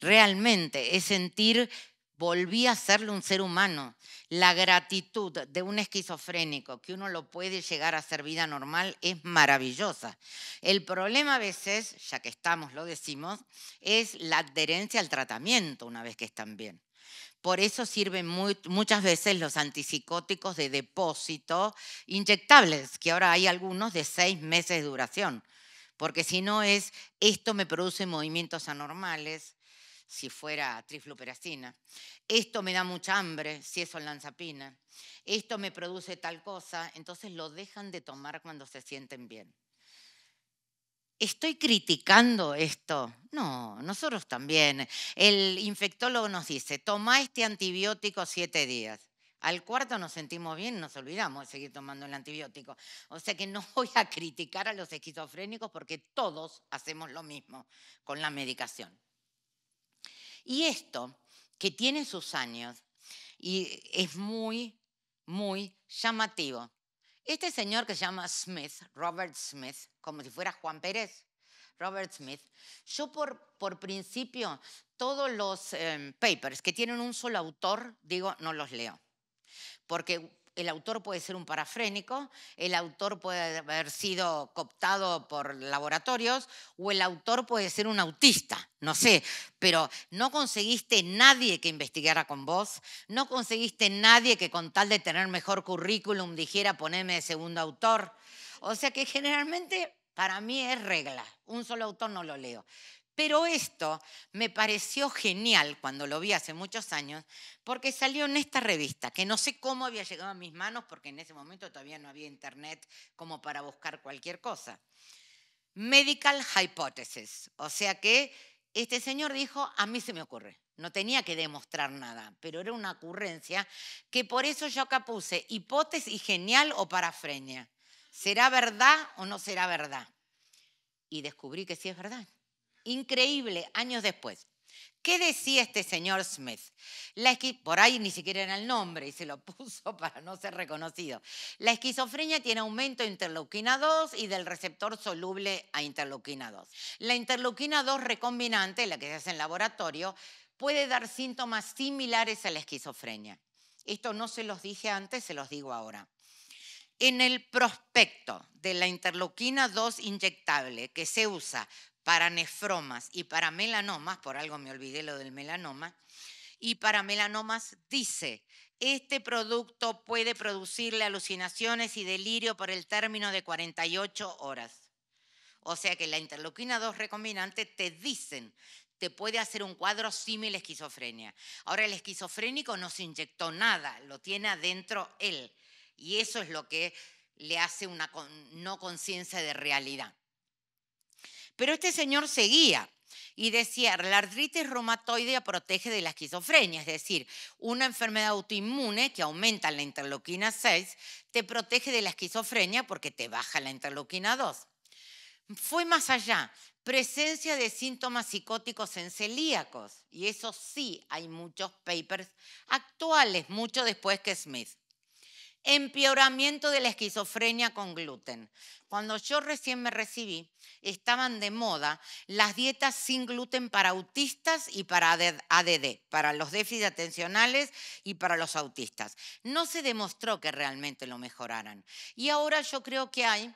Speaker 1: Realmente es sentir volví a serle un ser humano. La gratitud de un esquizofrénico, que uno lo puede llegar a hacer vida normal, es maravillosa. El problema a veces, ya que estamos, lo decimos, es la adherencia al tratamiento una vez que están bien. Por eso sirven muchas veces los antipsicóticos de depósito inyectables, que ahora hay algunos de seis meses de duración porque si no es, esto me produce movimientos anormales, si fuera trifluperacina. Esto me da mucha hambre, si es olanzapina. Esto me produce tal cosa. Entonces lo dejan de tomar cuando se sienten bien. ¿Estoy criticando esto? No, nosotros también. El infectólogo nos dice, toma este antibiótico siete días. Al cuarto nos sentimos bien, nos olvidamos de seguir tomando el antibiótico. O sea que no voy a criticar a los esquizofrénicos porque todos hacemos lo mismo con la medicación. Y esto, que tiene sus años, y es muy, muy llamativo. Este señor que se llama Smith, Robert Smith, como si fuera Juan Pérez, Robert Smith, yo por, principio todos los eh, papers que tienen un solo autor, digo, no los leo. Porque el autor puede ser un parafrénico, el autor puede haber sido cooptado por laboratorios o el autor puede ser un autista, no sé, pero no conseguiste nadie que investigara con vos, no conseguiste nadie que con tal de tener mejor currículum dijera poneme de segundo autor. O sea que generalmente para mí es regla, un solo autor no lo leo. Pero esto me pareció genial cuando lo vi hace muchos años, porque salió en esta revista, que no sé cómo había llegado a mis manos, porque en ese momento todavía no había internet como para buscar cualquier cosa. Medical Hypothesis, o sea que este señor dijo, a mí se me ocurre. No tenía que demostrar nada, pero era una ocurrencia que por eso yo acá puse hipótesis genial o parafrenia. ¿Será verdad o no será verdad? Y descubrí que sí es verdad. Increíble, años después. ¿Qué decía este señor Smith? La por ahí ni siquiera era el nombre y se lo puso para no ser reconocido. La esquizofrenia tiene aumento de interleuquina 2 y del receptor soluble a interleuquina 2. La interleuquina 2 recombinante, la que se hace en laboratorio, puede dar síntomas similares a la esquizofrenia. Esto no se los dije antes, se los digo ahora. En el prospecto de la interleuquina 2 inyectable que se usa para nefromas y para melanomas, por algo me olvidé lo del melanoma, y para melanomas dice, este producto puede producirle alucinaciones y delirio por el término de 48 horas. O sea que la interleuquina 2 recombinante te dicen, te puede hacer un cuadro similar a esquizofrenia. Ahora el esquizofrénico no se inyectó nada, lo tiene adentro él. Y eso es lo que le hace una no conciencia de realidad. Pero este señor seguía y decía, la artritis reumatoidea protege de la esquizofrenia, es decir, una enfermedad autoinmune que aumenta la interloquina 6 te protege de la esquizofrenia porque te baja la interleuquina 2. Fue más allá, presencia de síntomas psicóticos en celíacos, y eso sí hay muchos papers actuales, mucho después que Smith empeoramiento de la esquizofrenia con gluten. Cuando yo recién me recibí, estaban de moda las dietas sin gluten para autistas y para ADD, para los déficits atencionales y para los autistas. No se demostró que realmente lo mejoraran. Y ahora yo creo que hay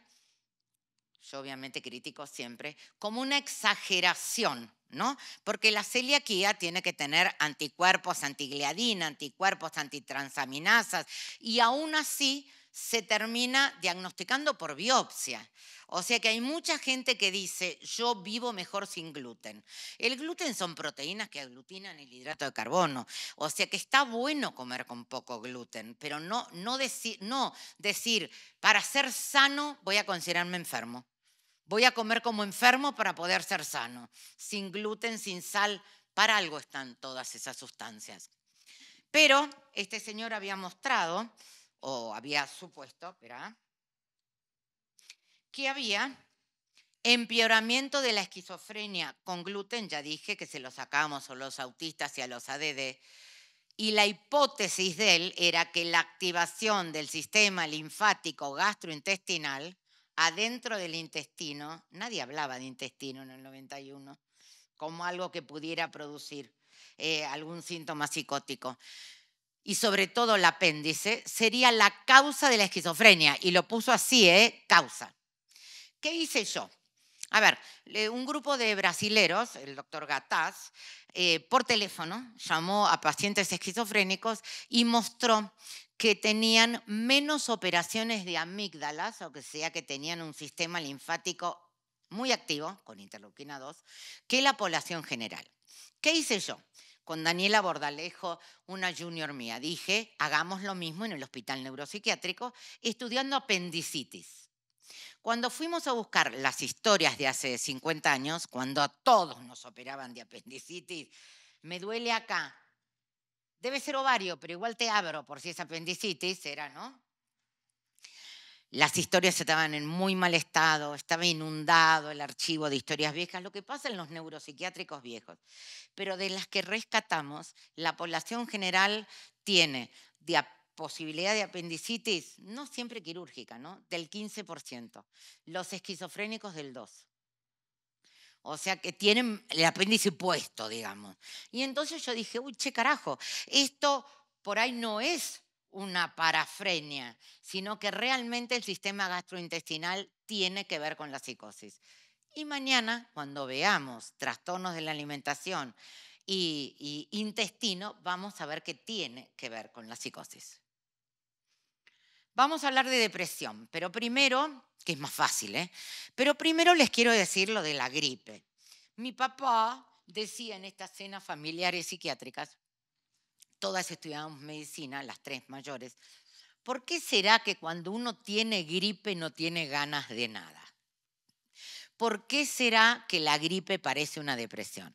Speaker 1: yo obviamente critico siempre, como una exageración, ¿no? Porque la celiaquía tiene que tener anticuerpos antigliadina, anticuerpos antitransaminasas, y aún así se termina diagnosticando por biopsia. O sea que hay mucha gente que dice, yo vivo mejor sin gluten. El gluten son proteínas que aglutinan el hidrato de carbono. O sea que está bueno comer con poco gluten, pero no, no, no decir, para ser sano voy a considerarme enfermo. Voy a comer como enfermo para poder ser sano. Sin gluten, sin sal, para algo están todas esas sustancias. Pero este señor había mostrado, o había supuesto, que había empeoramiento de la esquizofrenia con gluten, ya dije que se lo sacamos a los autistas y a los ADD, y la hipótesis de él era que la activación del sistema linfático gastrointestinal adentro del intestino, nadie hablaba de intestino en el 91, como algo que pudiera producir eh, algún síntoma psicótico. Y sobre todo el apéndice sería la causa de la esquizofrenia. Y lo puso así, ¿eh? Causa. ¿Qué hice yo? A ver, un grupo de brasileros, el doctor Gataz, eh, por teléfono llamó a pacientes esquizofrénicos y mostró que tenían menos operaciones de amígdalas, o que sea que tenían un sistema linfático muy activo, con interleuquina 2, que la población general. ¿Qué hice yo? Con Daniela Bordalejo, una junior mía, dije, hagamos lo mismo en el hospital neuropsiquiátrico, estudiando apendicitis. Cuando fuimos a buscar las historias de hace 50 años, cuando a todos nos operaban de apendicitis, me duele acá, Debe ser ovario, pero igual te abro por si es apendicitis, era, ¿no? Las historias estaban en muy mal estado, estaba inundado el archivo de historias viejas, lo que pasa en los neuropsiquiátricos viejos. Pero de las que rescatamos, la población general tiene posibilidad de apendicitis, no siempre quirúrgica, ¿no? Del 15%, los esquizofrénicos del 2%. O sea, que tienen el apéndice puesto, digamos. Y entonces yo dije, uy, che, carajo, esto por ahí no es una parafrenia, sino que realmente el sistema gastrointestinal tiene que ver con la psicosis. Y mañana, cuando veamos trastornos de la alimentación y, intestino, vamos a ver qué tiene que ver con la psicosis. Vamos a hablar de depresión, pero primero, que es más fácil, ¿eh? pero primero les quiero decir lo de la gripe. Mi papá decía en estas cenas familiares psiquiátricas, todas estudiamos medicina, las tres mayores, ¿por qué será que cuando uno tiene gripe no tiene ganas de nada? ¿Por qué será que la gripe parece una depresión?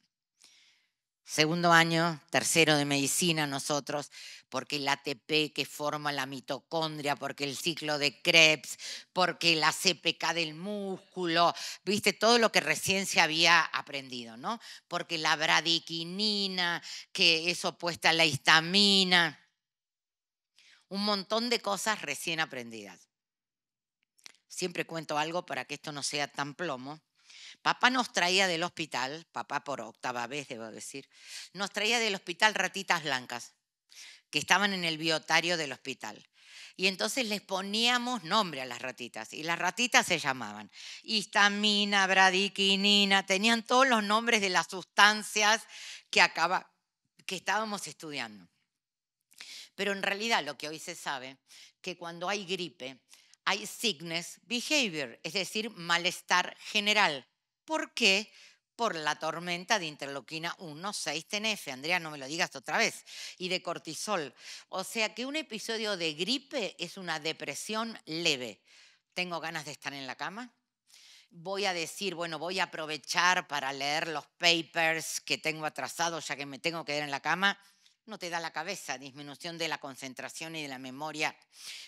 Speaker 1: segundo año, tercero de medicina nosotros, porque el ATP que forma la mitocondria, porque el ciclo de Krebs, porque la CPK del músculo, viste todo lo que recién se había aprendido, ¿no? Porque la bradiquinina, que es opuesta a la histamina, un montón de cosas recién aprendidas. Siempre cuento algo para que esto no sea tan plomo Papá nos traía del hospital, papá por octava vez debo decir, nos traía del hospital ratitas blancas que estaban en el biotario del hospital. Y entonces les poníamos nombre a las ratitas. Y las ratitas se llamaban histamina, bradiquinina, tenían todos los nombres de las sustancias que, que estábamos estudiando. Pero en realidad lo que hoy se sabe, que cuando hay gripe, hay sickness behavior, es decir, malestar general. ¿Por qué? Por la tormenta de interloquina 1, 6 TNF, Andrea, no me lo digas otra vez, y de cortisol. O sea que un episodio de gripe es una depresión leve. Tengo ganas de estar en la cama, voy a decir, bueno, voy a aprovechar para leer los papers que tengo atrasados ya que me tengo que quedar en la cama, no te da la cabeza, disminución de la concentración y de la memoria,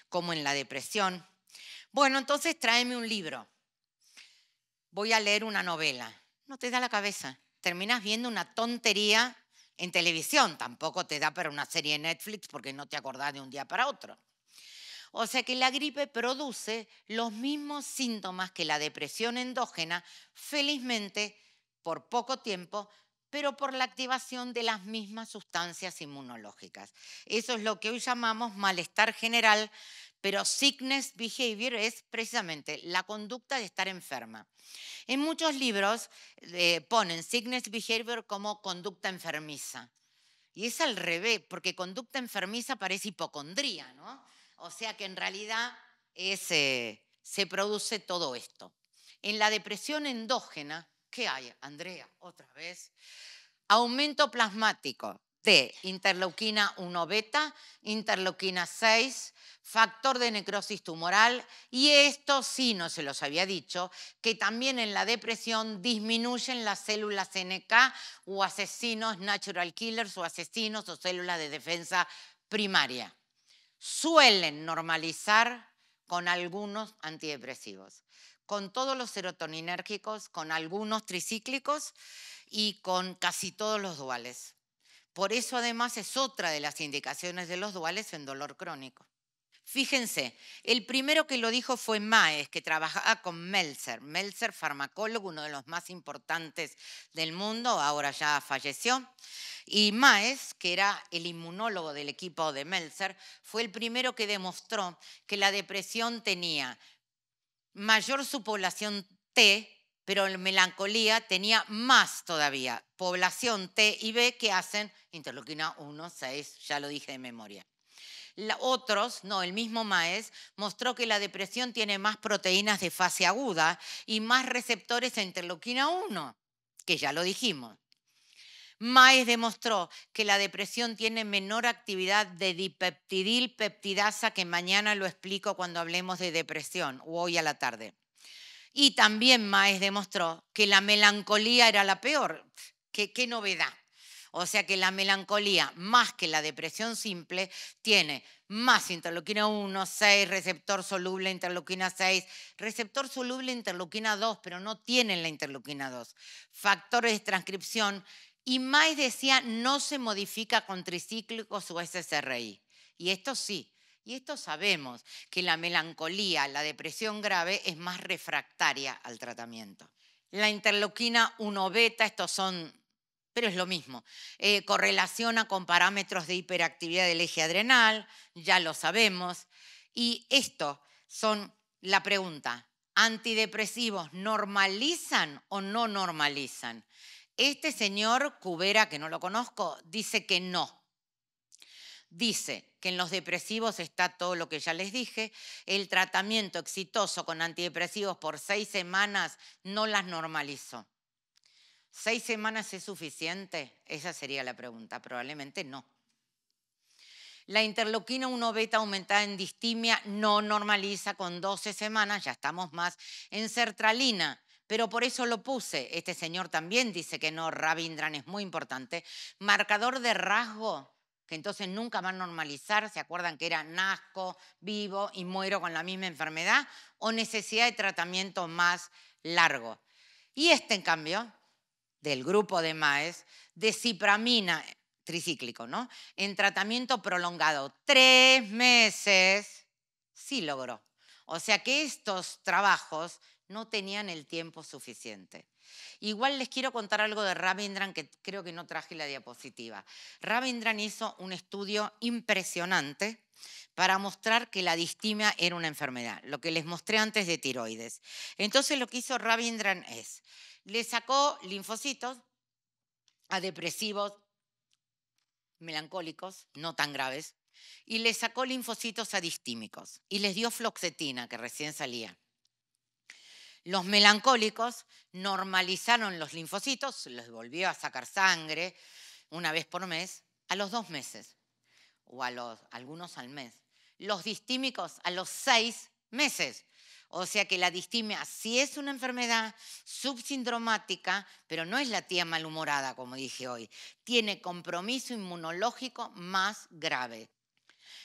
Speaker 1: como en la depresión. Bueno, entonces tráeme un libro voy a leer una novela. No te da la cabeza. Terminas viendo una tontería en televisión. Tampoco te da para una serie en Netflix porque no te acordás de un día para otro. O sea que la gripe produce los mismos síntomas que la depresión endógena, felizmente por poco tiempo, pero por la activación de las mismas sustancias inmunológicas. Eso es lo que hoy llamamos malestar general, pero sickness behavior es precisamente la conducta de estar enferma. En muchos libros eh, ponen sickness behavior como conducta enfermiza. Y es al revés, porque conducta enfermiza parece hipocondría, ¿no? O sea que en realidad eh, se produce todo esto. En la depresión endógena, ¿qué hay, Andrea? Otra vez. Aumento plasmático, de interleuquina 1 beta, interleuquina 6, factor de necrosis tumoral y esto sí no se los había dicho, que también en la depresión disminuyen las células NK o asesinos, natural killers o asesinos o células de defensa primaria. Suelen normalizar con algunos antidepresivos, con todos los serotoninérgicos, con algunos tricíclicos y con casi todos los duales. Por eso además es otra de las indicaciones de los duales en dolor crónico. Fíjense, el primero que lo dijo fue Maes, que trabajaba con Meltzer. Meltzer, farmacólogo, uno de los más importantes del mundo, ahora ya falleció. Y Maes, que era el inmunólogo del equipo de Meltzer, fue el primero que demostró que la depresión tenía mayor su población T pero la melancolía tenía más todavía, población T y B que hacen interloquina 1, 6, ya lo dije de memoria. otros, no, el mismo Maes, mostró que la depresión tiene más proteínas de fase aguda y más receptores a interloquina 1, que ya lo dijimos. Maes demostró que la depresión tiene menor actividad de dipeptidil peptidasa que mañana lo explico cuando hablemos de depresión, o hoy a la tarde. Y también Maes demostró que la melancolía era la peor. qué, qué novedad? O sea que la melancolía, más que la depresión simple, tiene más interleuquina 1, 6, receptor soluble, interleuquina 6, receptor soluble, interleuquina 2, pero no tienen la interleuquina 2. Factores de transcripción. Y Maes decía, no se modifica con tricíclicos o SSRI. Y esto sí, y esto sabemos, que la melancolía, la depresión grave es más refractaria al tratamiento. La interleuquina 1 beta, estos son, pero es lo mismo, eh, correlaciona con parámetros de hiperactividad del eje adrenal, ya lo sabemos. Y esto son la pregunta, ¿antidepresivos normalizan o no normalizan? Este señor Cubera, que no lo conozco, dice que no, dice que en los depresivos está todo lo que ya les dije, el tratamiento exitoso con antidepresivos por seis semanas no las normalizó. ¿Seis semanas es suficiente? Esa sería la pregunta, probablemente no. La interloquina 1 beta aumentada en distimia no normaliza con 12 semanas, ya estamos más en sertralina, pero por eso lo puse. Este señor también dice que no, Rabindran es muy importante. Marcador de rasgo que entonces nunca van a normalizar, ¿se acuerdan que era nazco, vivo y muero con la misma enfermedad? O necesidad de tratamiento más largo. Y este, en cambio, del grupo de MAES, de cipramina eh, tricíclico, ¿no? En tratamiento prolongado, tres meses, sí logró. O sea que estos trabajos no tenían el tiempo suficiente. Igual les quiero contar algo de Ravindran que creo que no traje la diapositiva. Ravindran hizo un estudio impresionante para mostrar que la distimia era una enfermedad, lo que les mostré antes de tiroides. Entonces lo que hizo Ravindran es, le sacó linfocitos a depresivos melancólicos, no tan graves, y le sacó linfocitos a distímicos y les dio floxetina, que recién salía. Los melancólicos normalizaron los linfocitos, les volvió a sacar sangre una vez por mes, a los dos meses, o a los, algunos al mes. Los distímicos a los seis meses. O sea que la distimia sí es una enfermedad subsindromática, pero no es la tía malhumorada, como dije hoy. Tiene compromiso inmunológico más grave.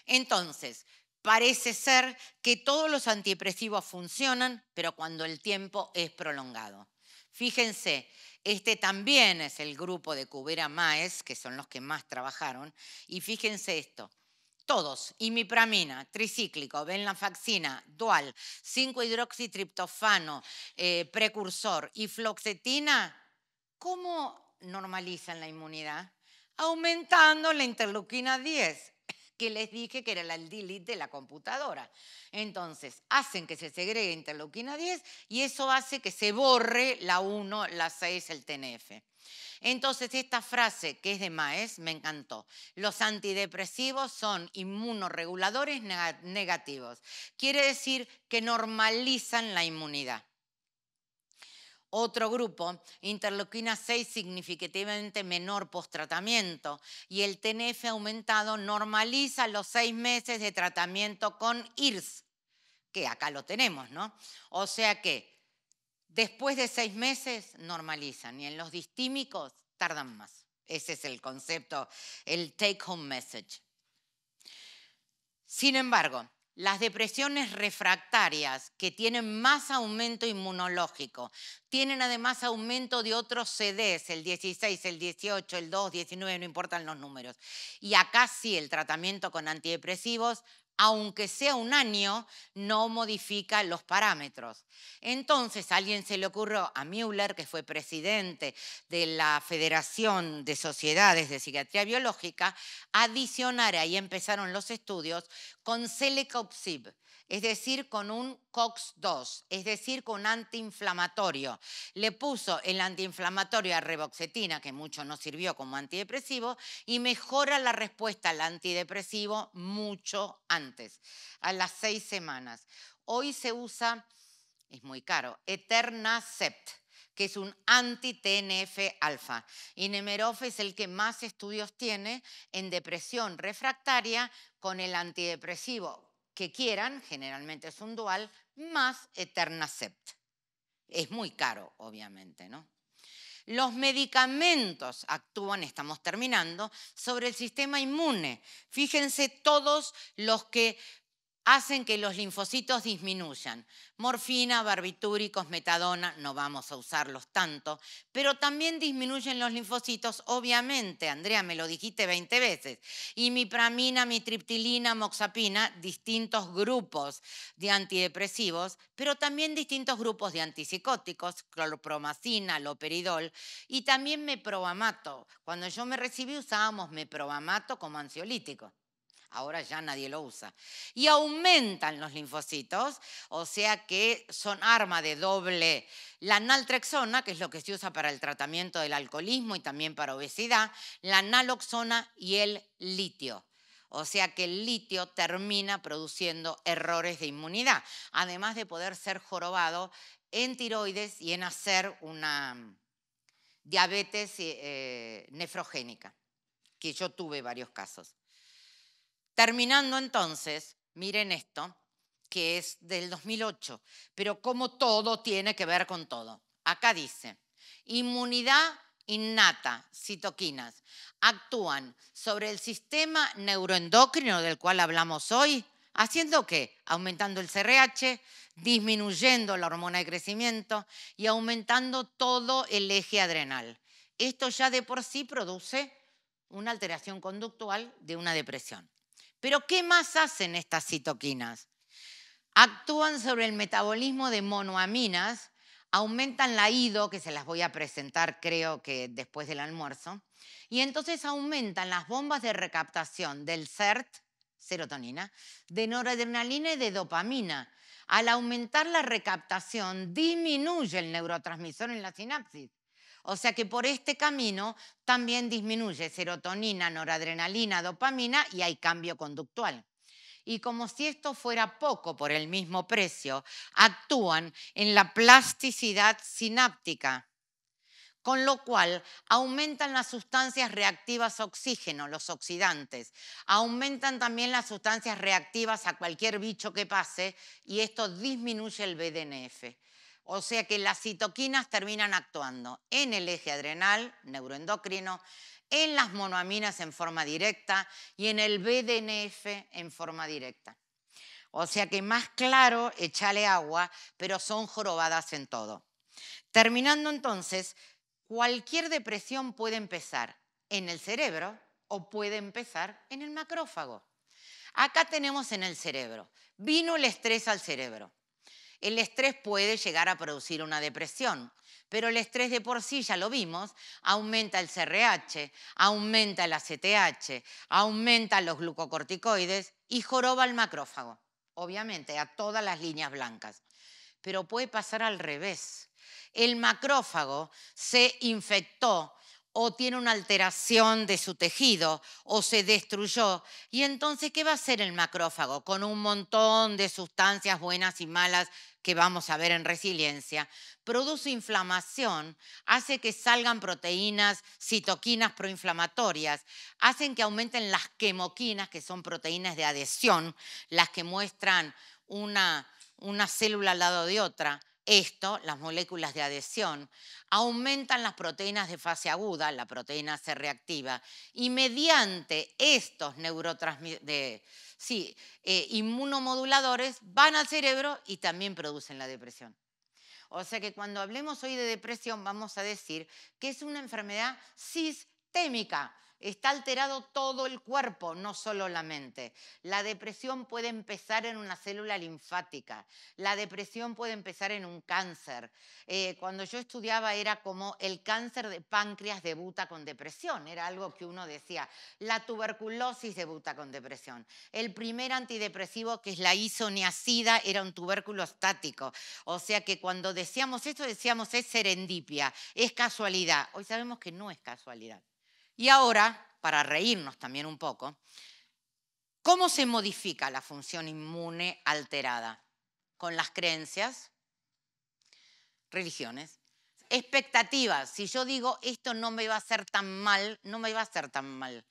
Speaker 1: Entonces, Parece ser que todos los antidepresivos funcionan, pero cuando el tiempo es prolongado. Fíjense, este también es el grupo de Cubera Maes, que son los que más trabajaron, y fíjense esto. Todos, imipramina, tricíclico, venlafaxina, dual, 5-hidroxitriptofano, eh, precursor y floxetina, ¿cómo normalizan la inmunidad? Aumentando la interleuquina 10, que les dije que era el delete de la computadora. Entonces, hacen que se segregue interleuquina 10 y eso hace que se borre la 1, la 6, el TNF. Entonces, esta frase que es de Maes me encantó. Los antidepresivos son inmunoreguladores negativos. Quiere decir que normalizan la inmunidad. Otro grupo, interleuquina 6 significativamente menor post-tratamiento y el TNF aumentado normaliza los seis meses de tratamiento con IRS, que acá lo tenemos, ¿no? O sea que después de seis meses normalizan y en los distímicos tardan más. Ese es el concepto, el take-home message. Sin embargo, las depresiones refractarias, que tienen más aumento inmunológico, tienen además aumento de otros CDs, el 16, el 18, el 2, 19, no importan los números. Y acá sí, el tratamiento con antidepresivos aunque sea un año, no modifica los parámetros. Entonces, a alguien se le ocurrió, a Müller, que fue presidente de la Federación de Sociedades de Psiquiatría Biológica, adicionar, ahí empezaron los estudios, con Celecoxib, es decir, con un COX-2, es decir, con antiinflamatorio. Le puso el antiinflamatorio a reboxetina, que mucho no sirvió como antidepresivo, y mejora la respuesta al antidepresivo mucho antes, a las seis semanas. Hoy se usa, es muy caro, Eternacept que es un anti-TNF alfa. Y nemerofe es el que más estudios tiene en depresión refractaria con el antidepresivo que quieran, generalmente es un dual, más Eternacept. Es muy caro, obviamente, ¿no? Los medicamentos actúan, estamos terminando, sobre el sistema inmune. Fíjense todos los que hacen que los linfocitos disminuyan. Morfina, barbitúricos, metadona, no vamos a usarlos tanto, pero también disminuyen los linfocitos, obviamente, Andrea, me lo dijiste 20 veces, y mipramina, mitriptilina, moxapina, distintos grupos de antidepresivos, pero también distintos grupos de antipsicóticos, clorpromacina, loperidol, y también meprobamato. Cuando yo me recibí usábamos meprobamato como ansiolítico ahora ya nadie lo usa. Y aumentan los linfocitos, o sea que son arma de doble. La naltrexona, que es lo que se usa para el tratamiento del alcoholismo y también para obesidad, la naloxona y el litio. O sea que el litio termina produciendo errores de inmunidad, además de poder ser jorobado en tiroides y en hacer una diabetes eh, nefrogénica, que yo tuve varios casos. Terminando entonces, miren esto, que es del 2008, pero como todo tiene que ver con todo. Acá dice, inmunidad innata, citoquinas, actúan sobre el sistema neuroendocrino del cual hablamos hoy, haciendo que, Aumentando el CRH, disminuyendo la hormona de crecimiento y aumentando todo el eje adrenal. Esto ya de por sí produce una alteración conductual de una depresión. Pero ¿qué más hacen estas citoquinas? Actúan sobre el metabolismo de monoaminas, aumentan la IDO, que se las voy a presentar creo que después del almuerzo, y entonces aumentan las bombas de recaptación del CERT, serotonina, de noradrenalina y de dopamina. Al aumentar la recaptación, disminuye el neurotransmisor en la sinapsis o sea que por este camino también disminuye serotonina, noradrenalina, dopamina y hay cambio conductual. Y como si esto fuera poco por el mismo precio, actúan en la plasticidad sináptica, con lo cual aumentan las sustancias reactivas oxígeno, los oxidantes, aumentan también las sustancias reactivas a cualquier bicho que pase y esto disminuye el BDNF. O sea que las citoquinas terminan actuando en el eje adrenal, neuroendocrino, en las monoaminas en forma directa y en el BDNF en forma directa. O sea que más claro, échale agua, pero son jorobadas en todo. Terminando entonces, cualquier depresión puede empezar en el cerebro o puede empezar en el macrófago. Acá tenemos en el cerebro. Vino el estrés al cerebro. El estrés puede llegar a producir una depresión, pero el estrés de por sí, ya lo vimos, aumenta el CRH, aumenta el ACTH, aumenta los glucocorticoides y joroba el macrófago, obviamente, a todas las líneas blancas. Pero puede pasar al revés. El macrófago se infectó o tiene una alteración de su tejido o se destruyó. Y entonces, ¿qué va a hacer el macrófago? Con un montón de sustancias buenas y malas que vamos a ver en resiliencia, produce inflamación, hace que salgan proteínas, citoquinas proinflamatorias, hacen que aumenten las quemoquinas, que son proteínas de adhesión, las que muestran una, una célula al lado de otra, esto, las moléculas de adhesión, aumentan las proteínas de fase aguda, la proteína se reactiva, y mediante estos neurotransmisores, sí, eh, inmunomoduladores van al cerebro y también producen la depresión. O sea que cuando hablemos hoy de depresión vamos a decir que es una enfermedad sistémica Está alterado todo el cuerpo, no solo la mente. La depresión puede empezar en una célula linfática, la depresión puede empezar en un cáncer. Eh, cuando yo estudiaba era como el cáncer de páncreas debuta con depresión, era algo que uno decía. La tuberculosis debuta con depresión. El primer antidepresivo que es la isoniacida era un tubérculo estático. O sea que cuando decíamos esto decíamos es serendipia, es casualidad. Hoy sabemos que no es casualidad. Y ahora, para reírnos también un poco, ¿cómo se modifica la función inmune alterada? Con las creencias, religiones, expectativas. Si yo digo esto no me va a hacer tan mal, no me va a hacer tan mal.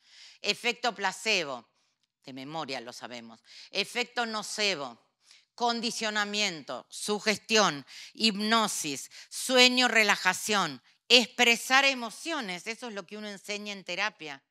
Speaker 1: Efecto placebo, de memoria lo sabemos. Efecto nocebo, condicionamiento, sugestión, hipnosis, sueño, relajación Expresar emociones, eso es lo que uno enseña en terapia.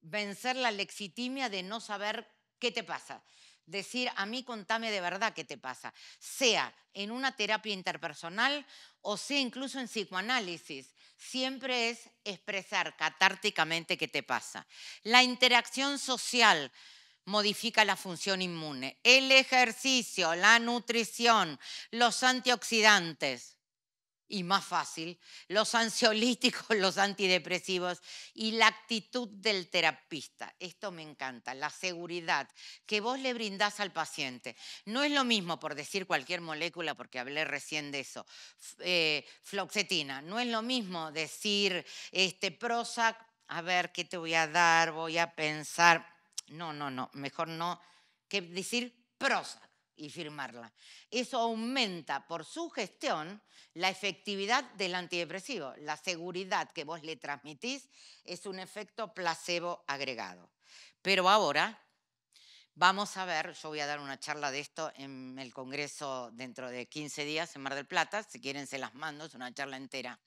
Speaker 1: Vencer la lexitimia de no saber qué te pasa. Decir, a mí contame de verdad qué te pasa. Sea en una terapia interpersonal o sea incluso en psicoanálisis. Siempre es expresar catárticamente qué te pasa. La interacción social modifica la función inmune. El ejercicio, la nutrición, los antioxidantes y más fácil, los ansiolíticos, los antidepresivos y la actitud del terapista. Esto me encanta, la seguridad que vos le brindás al paciente. No es lo mismo, por decir cualquier molécula, porque hablé recién de eso, eh, floxetina, no es lo mismo decir este, Prozac, a ver qué te voy a dar, voy a pensar. No, no, no, mejor no que decir prosa y firmarla. Eso aumenta por su gestión la efectividad del antidepresivo. La seguridad que vos le transmitís es un efecto placebo agregado. Pero ahora vamos a ver, yo voy a dar una charla de esto en el Congreso dentro de 15 días en Mar del Plata, si quieren se las mando, es una charla entera.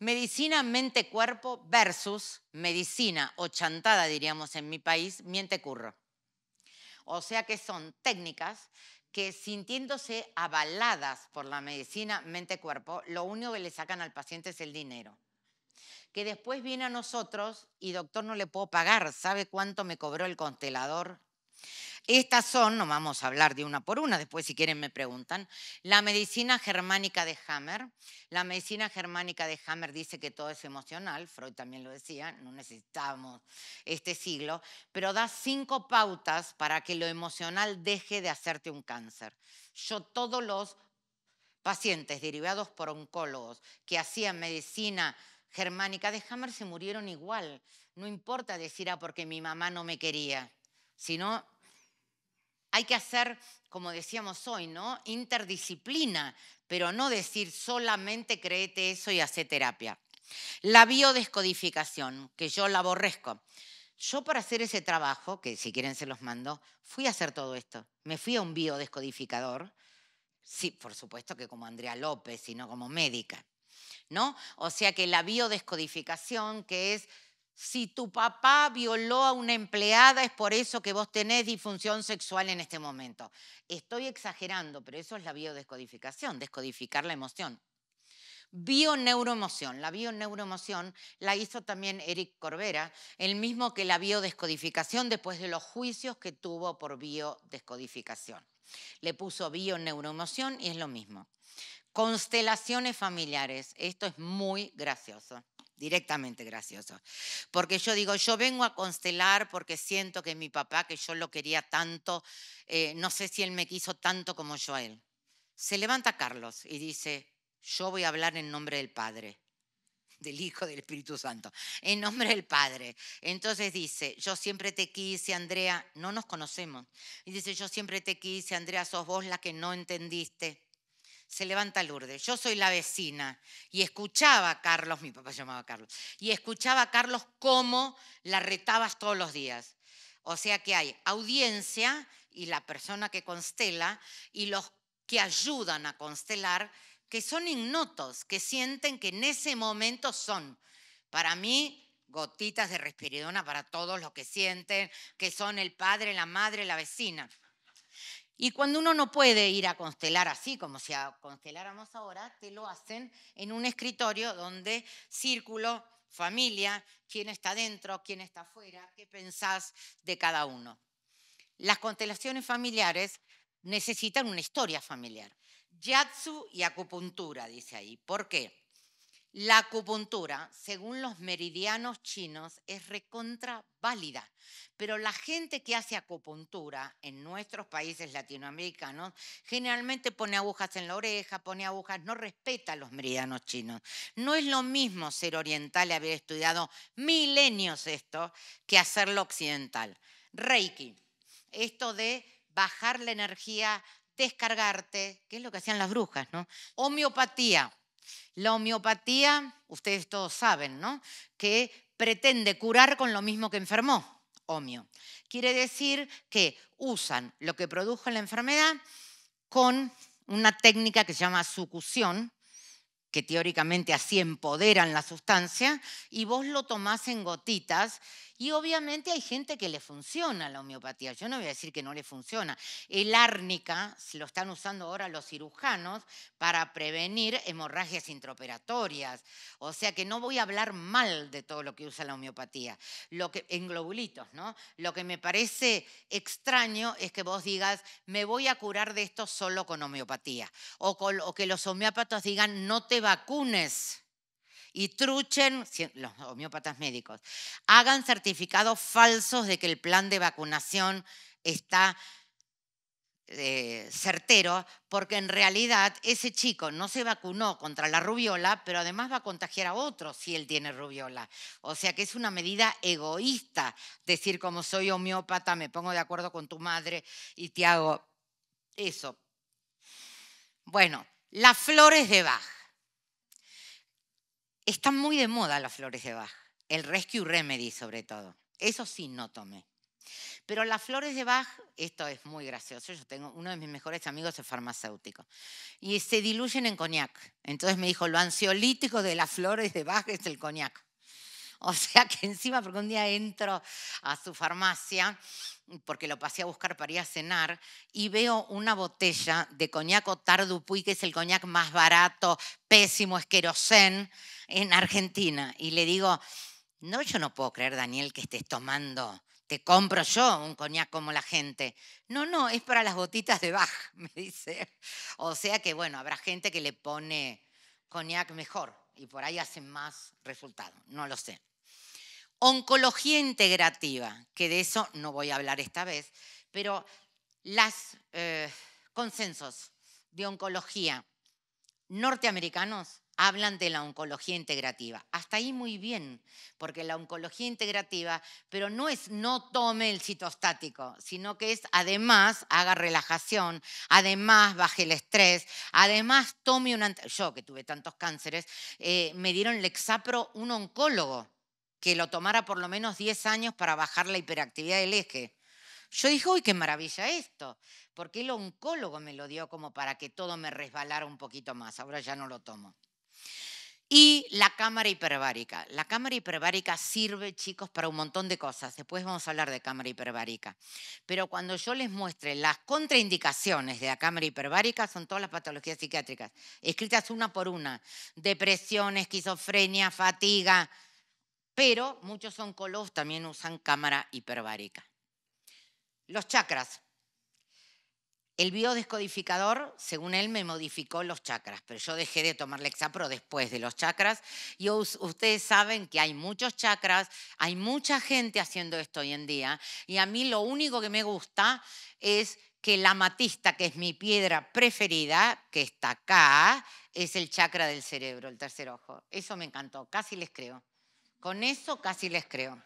Speaker 1: Medicina mente-cuerpo versus medicina o chantada, diríamos en mi país, miente-curro. O sea que son técnicas que sintiéndose avaladas por la medicina mente-cuerpo, lo único que le sacan al paciente es el dinero. Que después viene a nosotros y doctor no le puedo pagar, ¿sabe cuánto me cobró el constelador? Estas son, no vamos a hablar de una por una, después si quieren me preguntan, la medicina germánica de Hammer. La medicina germánica de Hammer dice que todo es emocional, Freud también lo decía, no necesitamos este siglo, pero da cinco pautas para que lo emocional deje de hacerte un cáncer. Yo todos los pacientes derivados por oncólogos que hacían medicina germánica de Hammer se murieron igual. No importa decir, a ah, porque mi mamá no me quería, sino hay que hacer, como decíamos hoy, ¿no? Interdisciplina, pero no decir solamente créete eso y hace terapia. La biodescodificación, que yo la aborrezco. Yo para hacer ese trabajo, que si quieren se los mando, fui a hacer todo esto. Me fui a un biodescodificador, sí, por supuesto que como Andrea López, sino como médica. ¿No? O sea que la biodescodificación, que es si tu papá violó a una empleada, es por eso que vos tenés disfunción sexual en este momento. Estoy exagerando, pero eso es la biodescodificación, descodificar la emoción. Bioneuroemoción. La bioneuroemoción la hizo también Eric Corbera, el mismo que la biodescodificación después de los juicios que tuvo por biodescodificación. Le puso bioneuroemoción y es lo mismo. Constelaciones familiares. Esto es muy gracioso directamente gracioso. Porque yo digo, yo vengo a constelar porque siento que mi papá, que yo lo quería tanto, eh, no sé si él me quiso tanto como yo a él. Se levanta Carlos y dice, yo voy a hablar en nombre del Padre, del Hijo, del Espíritu Santo, en nombre del Padre. Entonces dice, yo siempre te quise, Andrea, no nos conocemos. Y dice, yo siempre te quise, Andrea, sos vos la que no entendiste se levanta Lourdes, yo soy la vecina, y escuchaba a Carlos, mi papá llamaba Carlos, y escuchaba a Carlos cómo la retabas todos los días. O sea que hay audiencia y la persona que constela y los que ayudan a constelar, que son ignotos, que sienten que en ese momento son. Para mí, gotitas de respiridona para todos los que sienten que son el padre, la madre, la vecina. Y cuando uno no puede ir a constelar así, como si consteláramos ahora, te lo hacen en un escritorio donde círculo, familia, quién está dentro, quién está afuera, qué pensás de cada uno. Las constelaciones familiares necesitan una historia familiar. Yatsu y acupuntura, dice ahí. ¿Por qué? La acupuntura, según los meridianos chinos, es recontra válida, pero la gente que hace acupuntura en nuestros países latinoamericanos generalmente pone agujas en la oreja, pone agujas, no respeta los meridianos chinos. No es lo mismo ser oriental y haber estudiado milenios esto que hacerlo occidental. Reiki, esto de bajar la energía, descargarte, que es lo que hacían las brujas, ¿no? Homeopatía, la homeopatía, ustedes todos saben, ¿no? Que pretende curar con lo mismo que enfermó, homio. Quiere decir que usan lo que produjo la enfermedad con una técnica que se llama sucusión, que teóricamente así empoderan la sustancia, y vos lo tomás en gotitas y obviamente hay gente que le funciona la homeopatía. Yo no voy a decir que no le funciona. El árnica lo están usando ahora los cirujanos para prevenir hemorragias intraoperatorias. O sea que no voy a hablar mal de todo lo que usa la homeopatía. Lo que, en globulitos, ¿no? Lo que me parece extraño es que vos digas, me voy a curar de esto solo con homeopatía. o que los homeópatas digan, no te vacunes y truchen, los homeópatas médicos, hagan certificados falsos de que el plan de vacunación está eh, certero, porque en realidad ese chico no se vacunó contra la rubiola, pero además va a contagiar a otro si él tiene rubiola. O sea que es una medida egoísta decir como soy homeópata, me pongo de acuerdo con tu madre y te hago eso. Bueno, las flores de baja están muy de moda las flores de Bach, el Rescue Remedy sobre todo. Eso sí, no tomé. Pero las flores de Bach, esto es muy gracioso, yo tengo, uno de mis mejores amigos es farmacéutico, y se diluyen en coñac. Entonces me dijo, lo ansiolítico de las flores de Bach es el coñac. O sea que encima, porque un día entro a su farmacia, porque lo pasé a buscar para ir a cenar, y veo una botella de coñac tardupuy, que es el coñac más barato, pésimo, es en Argentina. Y le digo, no, yo no puedo creer, Daniel, que estés tomando te compro yo un coñac como la gente. No, no, es para las gotitas de Bach, me dice. O sea que, bueno, habrá gente que le pone coñac mejor y por ahí hacen más resultado, no lo sé. Oncología integrativa, que de eso no voy a hablar esta vez, pero los eh, consensos de oncología norteamericanos hablan de la oncología integrativa. Hasta ahí muy bien, porque la oncología integrativa, pero no es no tome el citostático, sino que es además haga relajación, además baje el estrés, además tome un... Yo que tuve tantos cánceres, eh, me dieron Lexapro un oncólogo que lo tomara por lo menos 10 años para bajar la hiperactividad del eje. Yo dije, uy, qué maravilla esto, porque el oncólogo me lo dio como para que todo me resbalara un poquito más, ahora ya no lo tomo. Y la cámara hiperbárica. La cámara hiperbárica sirve, chicos, para un montón de cosas. Después vamos a hablar de cámara hiperbárica. Pero cuando yo les muestre las contraindicaciones de la cámara hiperbárica, son todas las patologías psiquiátricas, escritas una por una. Depresión, esquizofrenia, fatiga, pero muchos oncólogos también usan cámara hiperbárica. Los chakras. El biodescodificador, según él, me modificó los chakras, pero yo dejé de tomar Lexapro después de los chakras. Y ustedes saben que hay muchos chakras, hay mucha gente haciendo esto hoy en día. Y a mí lo único que me gusta es que la matista, que es mi piedra preferida, que está acá, es el chakra del cerebro, el tercer ojo. Eso me encantó, casi les creo. Con eso casi les creo.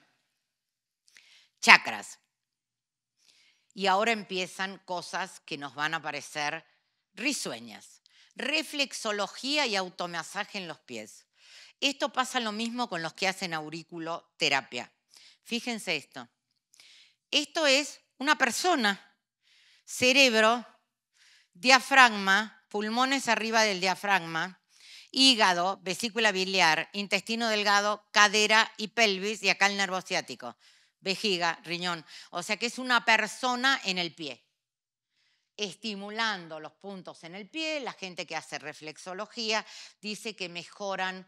Speaker 1: Chakras. Y ahora empiezan cosas que nos van a parecer risueñas. Reflexología y automasaje en los pies. Esto pasa lo mismo con los que hacen auriculoterapia. Fíjense esto. Esto es una persona, cerebro, diafragma, pulmones arriba del diafragma, hígado, vesícula biliar, intestino delgado, cadera y pelvis, y acá el nervo ciático, vejiga, riñón. O sea que es una persona en el pie, estimulando los puntos en el pie. La gente que hace reflexología dice que mejoran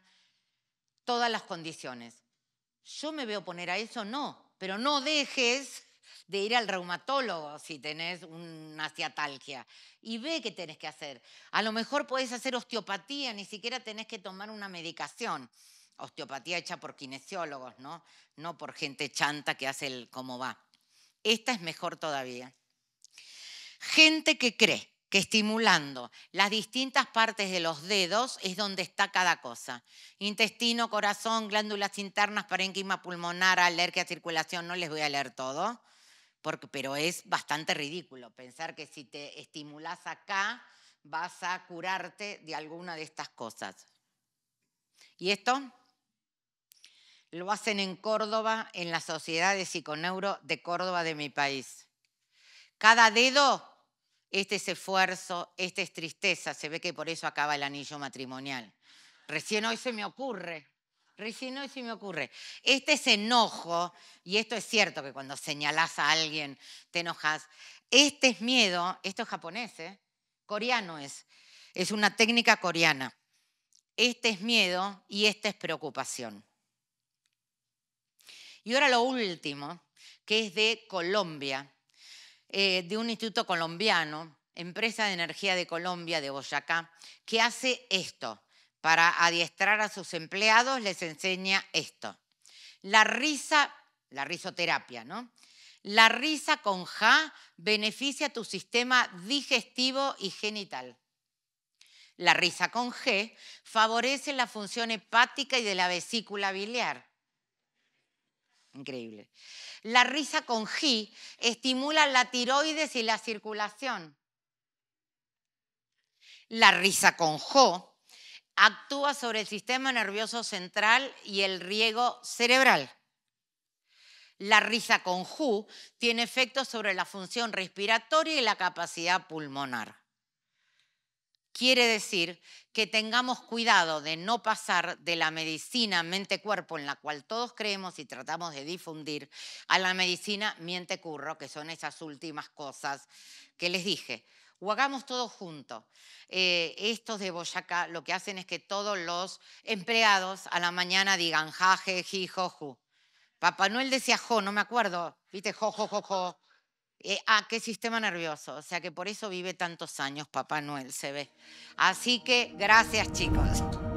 Speaker 1: todas las condiciones. Yo me veo poner a eso, no, pero no dejes de ir al reumatólogo si tenés una ciatalgia y ve qué tenés que hacer. A lo mejor podés hacer osteopatía, ni siquiera tenés que tomar una medicación. Osteopatía hecha por kinesiólogos, ¿no? No por gente chanta que hace el cómo va. Esta es mejor todavía. Gente que cree que estimulando las distintas partes de los dedos es donde está cada cosa. Intestino, corazón, glándulas internas, parénquima pulmonar, alergia, circulación, no les voy a leer todo pero es bastante ridículo pensar que si te estimulas acá vas a curarte de alguna de estas cosas. ¿Y esto? Lo hacen en Córdoba, en la Sociedad de Psiconeuro de Córdoba de mi país. Cada dedo, este es esfuerzo, esta es tristeza, se ve que por eso acaba el anillo matrimonial. Recién hoy se me ocurre. Recién hoy se me ocurre. Este es enojo, y esto es cierto que cuando señalás a alguien te enojas. Este es miedo, esto es japonés, ¿eh? coreano es, es una técnica coreana. Este es miedo y esta es preocupación. Y ahora lo último, que es de Colombia, eh, de un instituto colombiano, empresa de energía de Colombia, de Boyacá, que hace esto para adiestrar a sus empleados, les enseña esto. La risa, la risoterapia, ¿no? La risa con ja beneficia tu sistema digestivo y genital. La risa con G favorece la función hepática y de la vesícula biliar. Increíble. La risa con G estimula la tiroides y la circulación. La risa con J actúa sobre el sistema nervioso central y el riego cerebral. La risa con Ju tiene efectos sobre la función respiratoria y la capacidad pulmonar. Quiere decir que tengamos cuidado de no pasar de la medicina mente-cuerpo, en la cual todos creemos y tratamos de difundir, a la medicina miente-curro, que son esas últimas cosas que les dije o hagamos todo junto. Eh, estos de Boyacá lo que hacen es que todos los empleados a la mañana digan jaje, ji, ju. Papá Noel decía jo, no me acuerdo, viste, jo, jo, jo, jo. Eh, ah, qué sistema nervioso. O sea que por eso vive tantos años Papá Noel, se ve. Así que gracias, chicos.